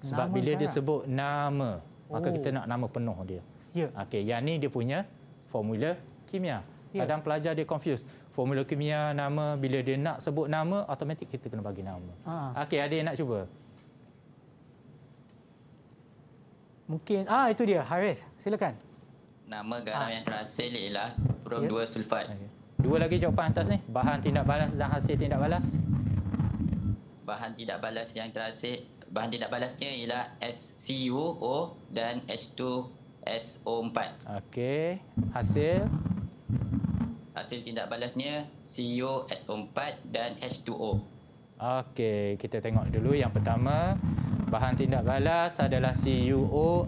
Sebab nama bila garang. dia sebut nama. Maka oh. kita nak nama penuh dia. Yeah. Okey, yang ni dia punya formula kimia. Ya. Kadang pelajar dia confuse. Formula kimia nama bila dia nak sebut nama automatik kita kena bagi nama. Ha. Okey, ada yang nak cuba? Mungkin ah itu dia Haris. Silakan. Nama garam ha. yang terhasil ialah prom yeah. 2 sulfat. Okay. Dua lagi jawapan atas ni. Bahan tindak balas dan hasil tindak balas. Bahan tindak balas yang terhasil bahan tindak balasnya ialah SCUO dan H2 SO4. Okey, hasil hasil tindak balasnya CO e SO4 dan H2O. Okey, kita tengok dulu yang pertama bahan tindak balas adalah CuO e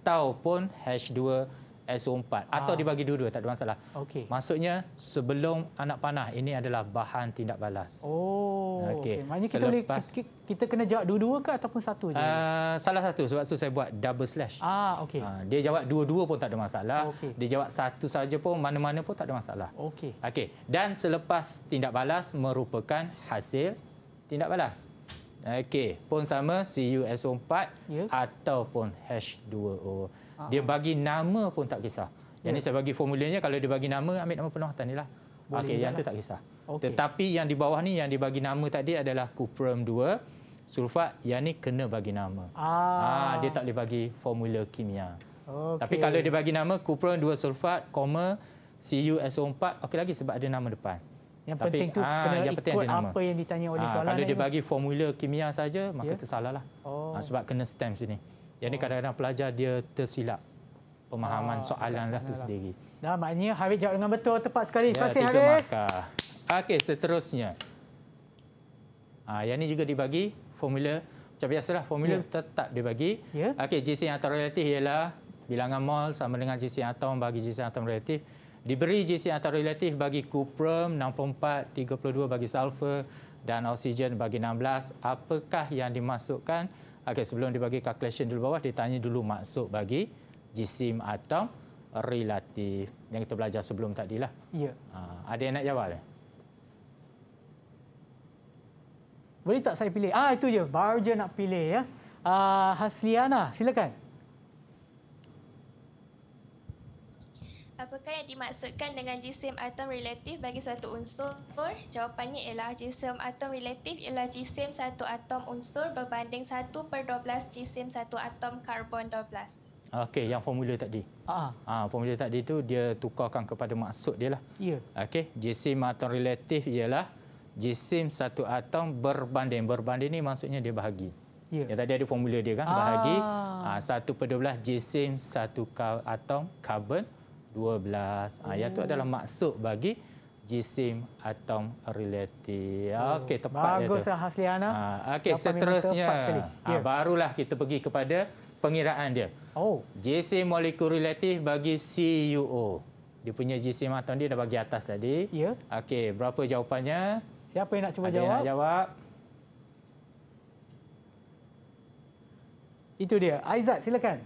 ataupun H2O. SO4 ah. atau dibagi dua-dua tak ada masalah. Okey. Maksudnya sebelum anak panah ini adalah bahan tindak balas. Oh. Okey. Okay. Maknanya kita Selepas, boleh kita, kita kena jawab dua-dua ke ataupun satu je? Uh, salah satu sebab tu saya buat double slash. Ah okey. Uh, dia jawab dua-dua pun tak ada masalah. Okay. Dia jawab satu saja pun mana-mana pun tak ada masalah. Okey. Okey. Dan selepas tindak balas merupakan hasil tindak balas. Okey, pun sama CUSO4 yeah. Ya. ataupun H2O. Ah. Dia bagi nama pun tak kisah. Yang ini ya. saya bagi formulanya kalau dia bagi nama ambil nama penuh tanilah. Okey yang tu lah. tak kisah. Okay. Tetapi yang di bawah ni yang dibagi nama tadi adalah kuprum 2 sulfat yang ni kena bagi nama. Ah ha, dia tak boleh bagi formula kimia. Okay. Tapi kalau dia bagi nama cuprum 2 sulfat, CuSO4 okey lagi sebab ada nama depan. Yang Tapi, penting tu ha, kena yang ikut penting nama. apa yang ditanya oleh ha, soalan. Kalau dia bagi formula kimia saja maka yeah. tersalahlah. Oh. Ha, sebab kena stamp sini. Jadi oh. kadang-kadang pelajar dia tersilap pemahaman oh, soalan lah tu sendiri. Dah maknanya Harif jawab dengan betul tepat sekali. Ya, Terima kasih Harif. Okey, seterusnya. Ha, yang ini juga dibagi formula. Macam biasalah, formula yeah. tetap dibagi. Yeah. Okey, JC yang atom relatif ialah bilangan mol sama dengan JC yang atom bagi JC yang atom relatif. Diberi JC yang atom relatif bagi kuprum 64, 32 bagi sulfur dan oksigen bagi 16. Apakah yang dimasukkan? Okey, sebelum dibagi calculation dulu bawah, ditanya dulu maksud bagi jisim atau relatif yang kita belajar sebelum tadi lah. Ya. Ha, ada yang nak jawab? Boleh tak saya pilih? Ah itu je, baru je nak pilih ya. Ah Hasliana, silakan. Apakah yang dimaksudkan dengan jisim atom relatif bagi suatu unsur? Jawapannya ialah jisim atom relatif ialah jisim satu atom unsur berbanding satu per dua belas jisim satu atom karbon dua belas. Okey, yang formula tadi. Ah, ha, formula tadi itu dia tukarkan kepada maksud dia lah. Ya. Yeah. Okey, jisim atom relatif ialah jisim satu atom berbanding. Berbanding ni maksudnya dia bahagi. Yeah. tadi ada formula dia kan, bahagi ah. 1 ha, per belas jisim satu atom karbon 12. 12. Ayat itu adalah maksud bagi jisim atom relatif. Ah, oh, okey, tepat itu. Bagus, lah Hasliana. Ah, okey, seterusnya. Ha, barulah kita pergi kepada pengiraan dia. Oh. Jisim molekul relatif bagi CuO. Dia punya jisim atom dia dah bagi atas tadi. Ya. Okey, berapa jawapannya? Siapa yang nak cuba Ada jawab? nak jawab? Itu dia. Aizat, silakan.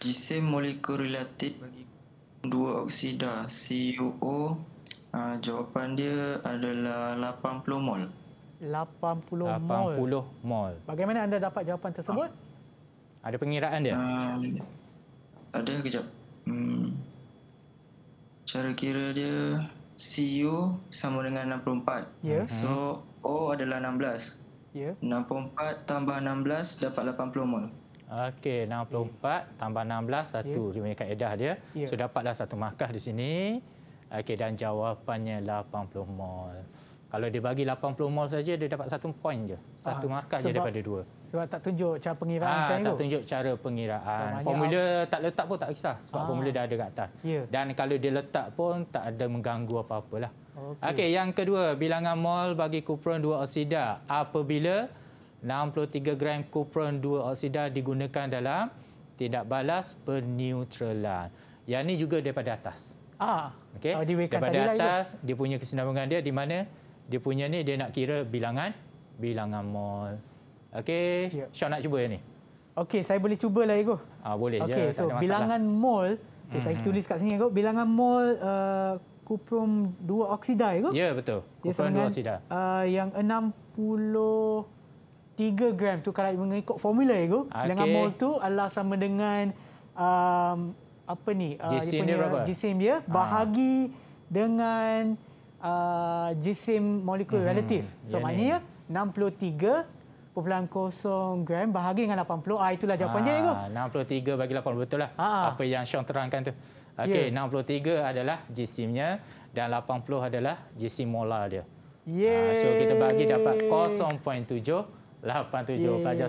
jisim molekul relatif bagi dua oksida CuO uh, ah, jawapan dia adalah 80 mol 80, 80 mol. bagaimana anda dapat jawapan tersebut uh, ada pengiraan dia uh, ada kejap hmm, cara kira dia Cu sama dengan 64 yeah. so O adalah 16 yeah. 64 tambah 16 dapat 80 mol Okey, 64 okay. tambah 16, 1. Yeah. Dia menyekat edah dia. Yeah. So, dapatlah satu markah di sini. Okey, dan jawapannya 80 mol. Kalau dia bagi 80 mol saja, dia dapat satu poin je. Satu ah, markah je daripada dua. Sebab tak tunjuk cara pengiraan ah, kan? Tak itu? tunjuk cara pengiraan. Formula lah. tak letak pun tak kisah. Sebab ah. formula dah ada di atas. Yeah. Dan kalau dia letak pun tak ada mengganggu apa-apalah. Okey, okay, yang kedua. Bilangan mol bagi kupron dua oksida. Apabila... 63 gram kupron 2 oksida digunakan dalam tindak balas perneutralan. Yang ini juga daripada atas. Ah, okay. Oh, daripada lah atas, itu. dia punya kesinambungan dia di mana? Dia punya ni dia nak kira bilangan bilangan mol. Okey, yeah. Syah nak cuba yang ni. Okey, saya boleh cuba lah, Ego. Ah, boleh okay, je. Okey, so bilangan mol, okay, mm-hmm. saya mhm. tulis kat sini Ego, bilangan mol uh, eh, kuprum 2 oksida Ego. Ya, yeah, betul. Kuprum 2 oksida. Uh, yang 60 3 gram tu kalau mengikut formula ego ya, okay. dengan mol tu adalah sama dengan um, apa ni jisim uh, dia, punya, dia, jisim dia ha. bahagi dengan uh, jisim molekul hmm. relatif so yeah, maknanya yeah. 63 0.0 gram bahagi dengan 80. Ah itulah jawapan ha, dia ego. 63 bagi 80 betul lah. Ha. Apa yang Syong terangkan tu. Okey, yeah. Ya. 63 adalah jisimnya dan 80 adalah jisim molar dia. Yeah. so kita bagi dapat 0.7 lapan tujuh yeah. pelajar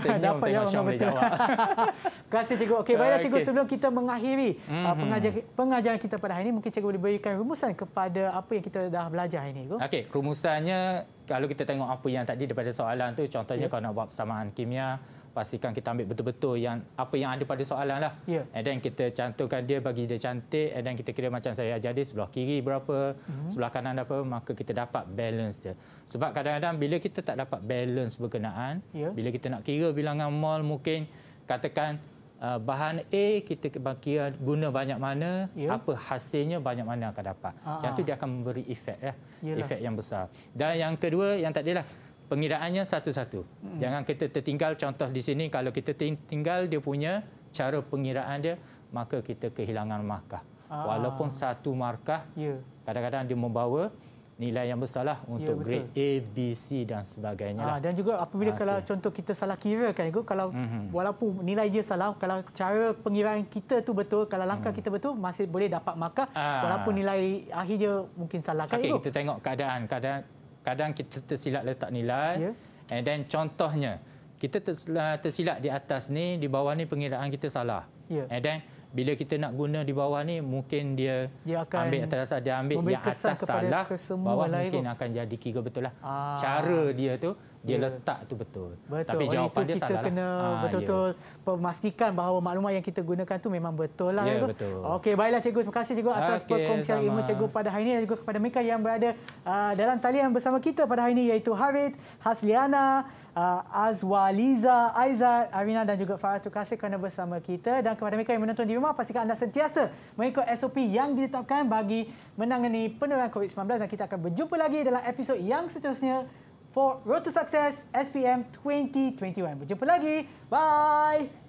senyum Dapat tengok orang betul. Terima kasih cikgu. Okay, baiklah ah, cikgu sebelum kita mengakhiri mm -hmm. pengajar, pengajaran kita pada hari ini, mungkin cikgu boleh berikan rumusan kepada apa yang kita dah belajar hari ini. Okay, rumusannya kalau kita tengok apa yang tadi daripada soalan tu, contohnya yeah. kalau nak buat persamaan kimia, pastikan kita ambil betul-betul yang apa yang ada pada soalan lah. Yeah. And then kita cantumkan dia, bagi dia cantik. And then kita kira macam saya jadi sebelah kiri berapa, mm-hmm. sebelah kanan berapa, maka kita dapat balance dia. Sebab kadang-kadang bila kita tak dapat balance berkenaan, yeah. bila kita nak kira bilangan mol mungkin katakan uh, bahan A kita kira guna banyak mana, yeah. apa hasilnya banyak mana akan dapat. Aa-a. Ah, yang tu ah. dia akan memberi efek ya, Yelah. Efek yang besar. Dan yang kedua, yang tak adalah lah pengiraannya satu-satu. Hmm. Jangan kita tertinggal contoh di sini kalau kita tinggal dia punya cara pengiraan dia maka kita kehilangan markah. Ah. Walaupun satu markah ya. kadang-kadang ya. dia membawa nilai yang bersalah ya, untuk ya, grade A, B, C dan sebagainya. Ah, lah. dan juga apabila okay. Ah, kalau contoh kita salah kira kan Igu, kalau mm -hmm. walaupun nilai dia salah, kalau cara pengiraan kita tu betul, kalau langkah mm. kita betul, masih boleh dapat markah ah. walaupun nilai akhir dia mungkin salah kan okay, Igu? Kita tengok keadaan, keadaan kadang kita tersilap letak nilai yeah. and then contohnya kita tersilap di atas ni di bawah ni pengiraan kita salah yeah. and then bila kita nak guna di bawah ni mungkin dia, dia akan ambil atas dia ambil yang atas salah bawah mungkin itu. akan jadi kira betul lah ah. cara dia tu dia yeah. letak tu betul. betul. Tapi jawapan dia kita salah. Kita lah. kena ha, betul-betul yeah. memastikan bahawa maklumat yang kita gunakan tu memang betul lah. Ya, yeah, betul. Okey, baiklah cikgu. Terima kasih cikgu atas okay, perkongsian sama. ilmu cikgu pada hari ini dan juga kepada mereka yang berada uh, dalam talian bersama kita pada hari ini iaitu Harith, Hasliana, uh, Azwaliza, Aiza, Arina dan juga Farah. Terima kasih kerana bersama kita dan kepada mereka yang menonton di rumah pastikan anda sentiasa mengikut SOP yang ditetapkan bagi menangani penurunan COVID-19 dan kita akan berjumpa lagi dalam episod yang seterusnya for Road to Success SPM 2021. Berjumpa lagi. Bye.